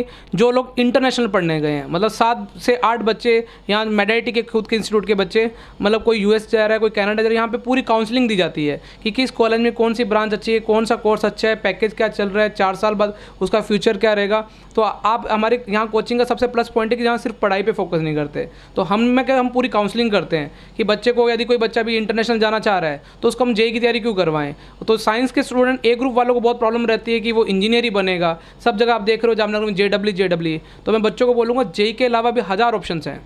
जो लोग इंटरनेशनल पढ़ने गए हैं मतलब सात से आठ बच्चे यहाँ मेडाइटी के खुद के इंस्टीट्यूट के बच्चे मतलब कोई यूएस जा रहा है कोई कैनेडा जा रहा है यहाँ पर पूरी काउंसलिंग दी जाती है कि किस कॉलेज में कौन सी ब्रांच अच्छी है कौन सा कोर्स अच्छा है पैकेज क्या चल रहा है चार साल बाद उसका फ्यूचर क्या रहेगा तो आप हमारे यहाँ कोचिंग का सबसे प्लस पॉइंट है कि जहाँ सिर्फ पढ़ाई पर फोकस नहीं करते तो हम में हम पूरी काउंसलिंग करते हैं कि बच्चे को यदि कोई बच्चा भी इंटरनेशनल जाना चाह रहा है तो उसको हम जे e e की तैयारी क्यों करवाएं तो साइंस के स्टूडेंट ए ग्रुप वालों को बहुत प्रॉब्लम रहती है कि वो इंजीनियर ही बनेगा सब जगह आप देख रहे हो जामनगर में जे डब्ल्यू जे डब्ल्यू तो मैं बच्चों को बोलूँगा जे e के अलावा भी हज़ार ऑप्शन हैं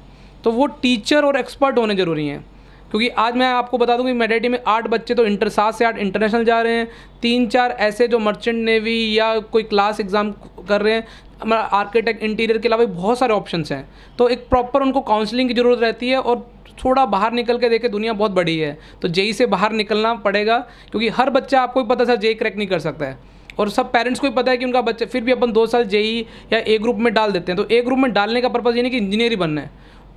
तो वो टीचर और एक्सपर्ट होने ज़रूरी हैं क्योंकि आज मैं आपको बता दूं कि मेडेटी में आठ बच्चे तो इंटर सात से आठ इंटरनेशनल जा रहे हैं तीन चार ऐसे जो मर्चेंट नेवी या कोई क्लास एग्ज़ाम कर रहे हैं हमारा आर्किटेक्ट इंटीरियर के अलावा बहुत सारे ऑप्शन हैं तो एक प्रॉपर उनको काउंसलिंग की ज़रूरत रहती है और थोड़ा बाहर निकल के देखे दुनिया बहुत बड़ी है तो जेई से बाहर निकलना पड़ेगा क्योंकि हर बच्चा आपको भी पता सर जेई क्रैक नहीं कर सकता है और सब पेरेंट्स को भी पता है कि उनका बच्चा फिर भी अपन दो साल जेई या ए ग्रुप में डाल देते हैं तो ए ग्रुप में डालने का पर्पज़ ये नहीं कि इंजीनियर ही बनना है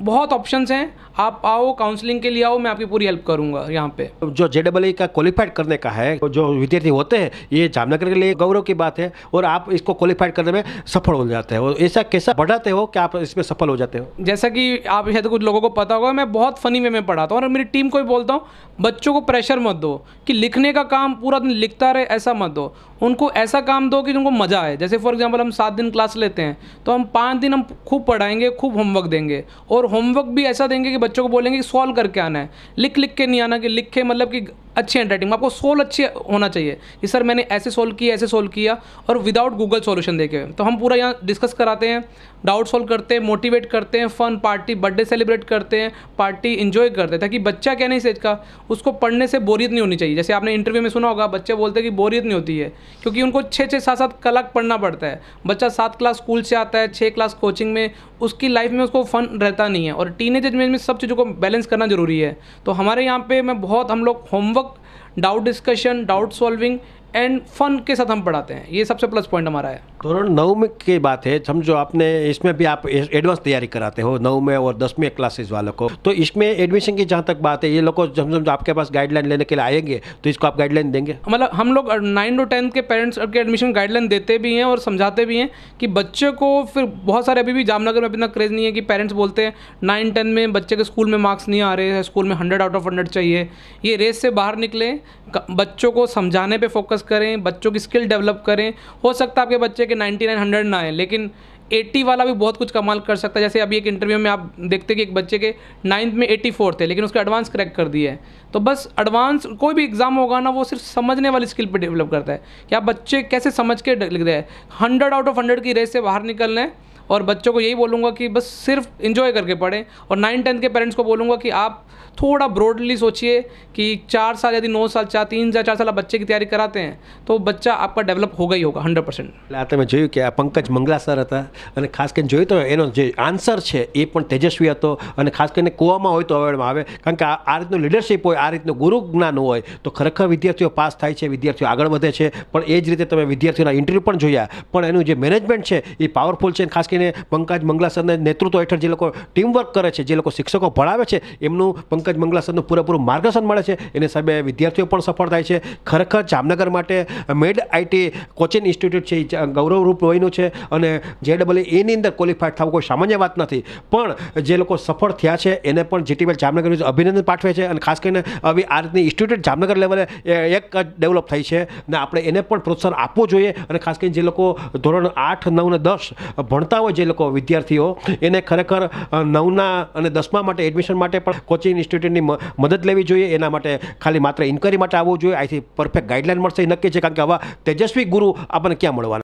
बहुत ऑप्शंस हैं आप आओ काउंसलिंग के लिए आओ मैं आपकी पूरी हेल्प करूंगा यहाँ पे जो जे डबल का क्वालिफाइड करने का है जो विद्यार्थी होते हैं ये जामनगर के लिए गौरव की बात है और आप इसको क्वालिफाइड करने में सफल हो जाते हैं और ऐसा कैसा बढ़ाते हो कि आप इसमें सफल हो जाते हो जैसा कि आप शायद कुछ लोगों को पता होगा मैं बहुत फनी वे में पढ़ाता हूँ और मेरी टीम को भी बोलता हूँ बच्चों को प्रेशर मत दो कि लिखने का काम पूरा दिन लिखता रहे ऐसा मत दो उनको ऐसा काम दो कि उनको मज़ा आए जैसे फॉर एग्जाम्पल हम सात दिन क्लास लेते हैं तो हम पाँच दिन हम खूब पढ़ाएंगे खूब होमवर्क देंगे और होमवर्क भी ऐसा देंगे कि बच्चों को बोलेंगे कि सॉल्व करके आना है लिख लिख के नहीं आना कि लिखे मतलब कि अच्छी हैंड राइटिंग आपको सोल अच्छे होना चाहिए कि सर मैंने ऐसे सोल्व किया ऐसे सोल्व किया और विदाउट गूगल सोल्यूशन देखे तो हम पूरा यहाँ डिस्कस कराते हैं डाउट सोल्व करते हैं मोटिवेट करते हैं फन पार्टी बर्थडे सेलिब्रेट करते हैं पार्टी इन्जॉय करते हैं ताकि बच्चा क्या नहीं सेज का उसको पढ़ने से बोरियत नहीं होनी चाहिए जैसे आपने इंटरव्यू में सुना होगा बच्चे बोलते हैं कि बोरियत नहीं होती है क्योंकि उनको छः छः सात सात कलाक पढ़ना पड़ता है बच्चा सात क्लास स्कूल से आता है छः क्लास कोचिंग में उसकी लाइफ में उसको फन रहता नहीं है और टीन एज में सब चीज़ों को बैलेंस करना जरूरी है तो हमारे यहाँ पर मैं बहुत हम लोग होमवर्क वक्त doubt discussion doubt solving and fun के साथ हम पढ़ाते हैं ये सबसे प्लस पॉइंट हमारा है धोरण नौ में की बात है समझो आपने इसमें भी आप एडवांस तैयारी कराते हो नौ में और दस में क्लासेज वालों को तो इसमें एडमिशन की जहाँ तक बात है ये लोग समझो आपके पास गाइडलाइन लेने के लिए आएंगे तो इसको आप गाइडलाइन देंगे मतलब हम लोग नाइन और टेंथ के पेरेंट्स के एडमिशन गाइडलाइन देते भी हैं और समझाते भी हैं कि बच्चे को फिर बहुत सारे अभी भी जामनगर में इतना क्रेज नहीं है कि पेरेंट्स बोलते हैं नाइन टेंथ में बच्चे के स्कूल में मार्क्स नहीं आ रहे हैं स्कूल में हंड्रेड आउट ऑफ हंड्रेड चाहिए ये रेस से बाहर निकलें बच्चों को समझाने पर फोकस करें बच्चों की स्किल डेवलप करें हो सकता है आपके बच्चे लेके नाइन्टी नाइन हंड्रेड ना है लेकिन एट्टी वाला भी बहुत कुछ कमाल कर सकता है जैसे अभी एक इंटरव्यू में आप देखते कि एक बच्चे के नाइन्थ में एट्टी फोर थे लेकिन उसके एडवांस क्रैक कर दिया तो बस एडवांस कोई भी एग्ज़ाम होगा ना वो सिर्फ समझने वाली स्किल पर डेवलप करता है कि आप बच्चे कैसे समझ के लिख रहे हैं हंड्रेड आउट ऑफ हंड्रेड की रेस से बाहर रहे हैं और बच्चों को यही बोलूँगा कि बस सिर्फ इन्जॉय करके पढ़ें और नाइन टेंथ के पेरेंट्स को बोलूँगा कि आप थोड़ा ब्रॉडली सोचिए कि चार साल यदि नौ साल चार तीन या चार साल आप बच्चे की तैयारी कराते हैं તો બચ્ચા આપકા ડેવલપ હોગા જ હોગા હંડ્રેડ પર્સન્ટ એટલે આ તમે જોયું કે આ પંકજ મંગલા સર હતા અને ખાસ કરીને જોયું તો એનો જે આન્સર છે એ પણ તેજસ્વી હતો અને ખાસ કરીને કૂવામાં હોય તો અવેડમાં આવે કારણ કે આ રીતનું લીડરશિપ હોય આ રીતનું ગુરુ જ્ઞાન હોય તો ખરેખર વિદ્યાર્થીઓ પાસ થાય છે વિદ્યાર્થીઓ આગળ વધે છે પણ એ જ રીતે તમે વિદ્યાર્થીઓના ઇન્ટરવ્યૂ પણ જોયા પણ એનું જે મેનેજમેન્ટ છે એ પાવરફુલ છે ખાસ ખાસ કરીને પંકજ મંગલાસરના નેતૃત્વ હેઠળ જે લોકો ટીમવર્ક કરે છે જે લોકો શિક્ષકો ભણાવે છે એમનું પંકજ મંગલાસરનું પૂરેપૂરું માર્ગદર્શન મળે છે એને સાહેબે વિદ્યાર્થીઓ પણ સફળ થાય છે ખરેખર જામનગર માટે મેડ આઈટી કોચિંગ ઇન્સ્ટિટ્યૂટ છે એ ગૌરવરૂપ હોયનું છે અને જે ડબલ એની અંદર ક્વોલિફાઈડ થવું કોઈ સામાન્ય વાત નથી પણ જે લોકો સફળ થયા છે એને પણ જીટીવેલ જામનગર અભિનંદન પાઠવે છે અને ખાસ કરીને આવી આ રીતની ઇન્સ્ટિટ્યૂટ જામનગર લેવલે એક જ ડેવલપ થઈ છે ને આપણે એને પણ પ્રોત્સાહન આપવું જોઈએ અને ખાસ કરીને જે લોકો ધોરણ આઠ નવ ને દસ ભણતા હોય જે લોકો વિદ્યાર્થીઓ એને ખરેખર નવના અને દસમા માટે એડમિશન માટે પણ કોચિંગ ઇન્સ્ટિટ્યૂટની મદદ લેવી જોઈએ એના માટે ખાલી માત્ર ઇન્કવાયરી માટે આવવું જોઈએ આઈથી પરફેક્ટ ગાઈડલાઇન મળશે નક્કી છે કારણ કે આવા તેજસ્વી ગુરુ આપણને ક્યાં મળવાના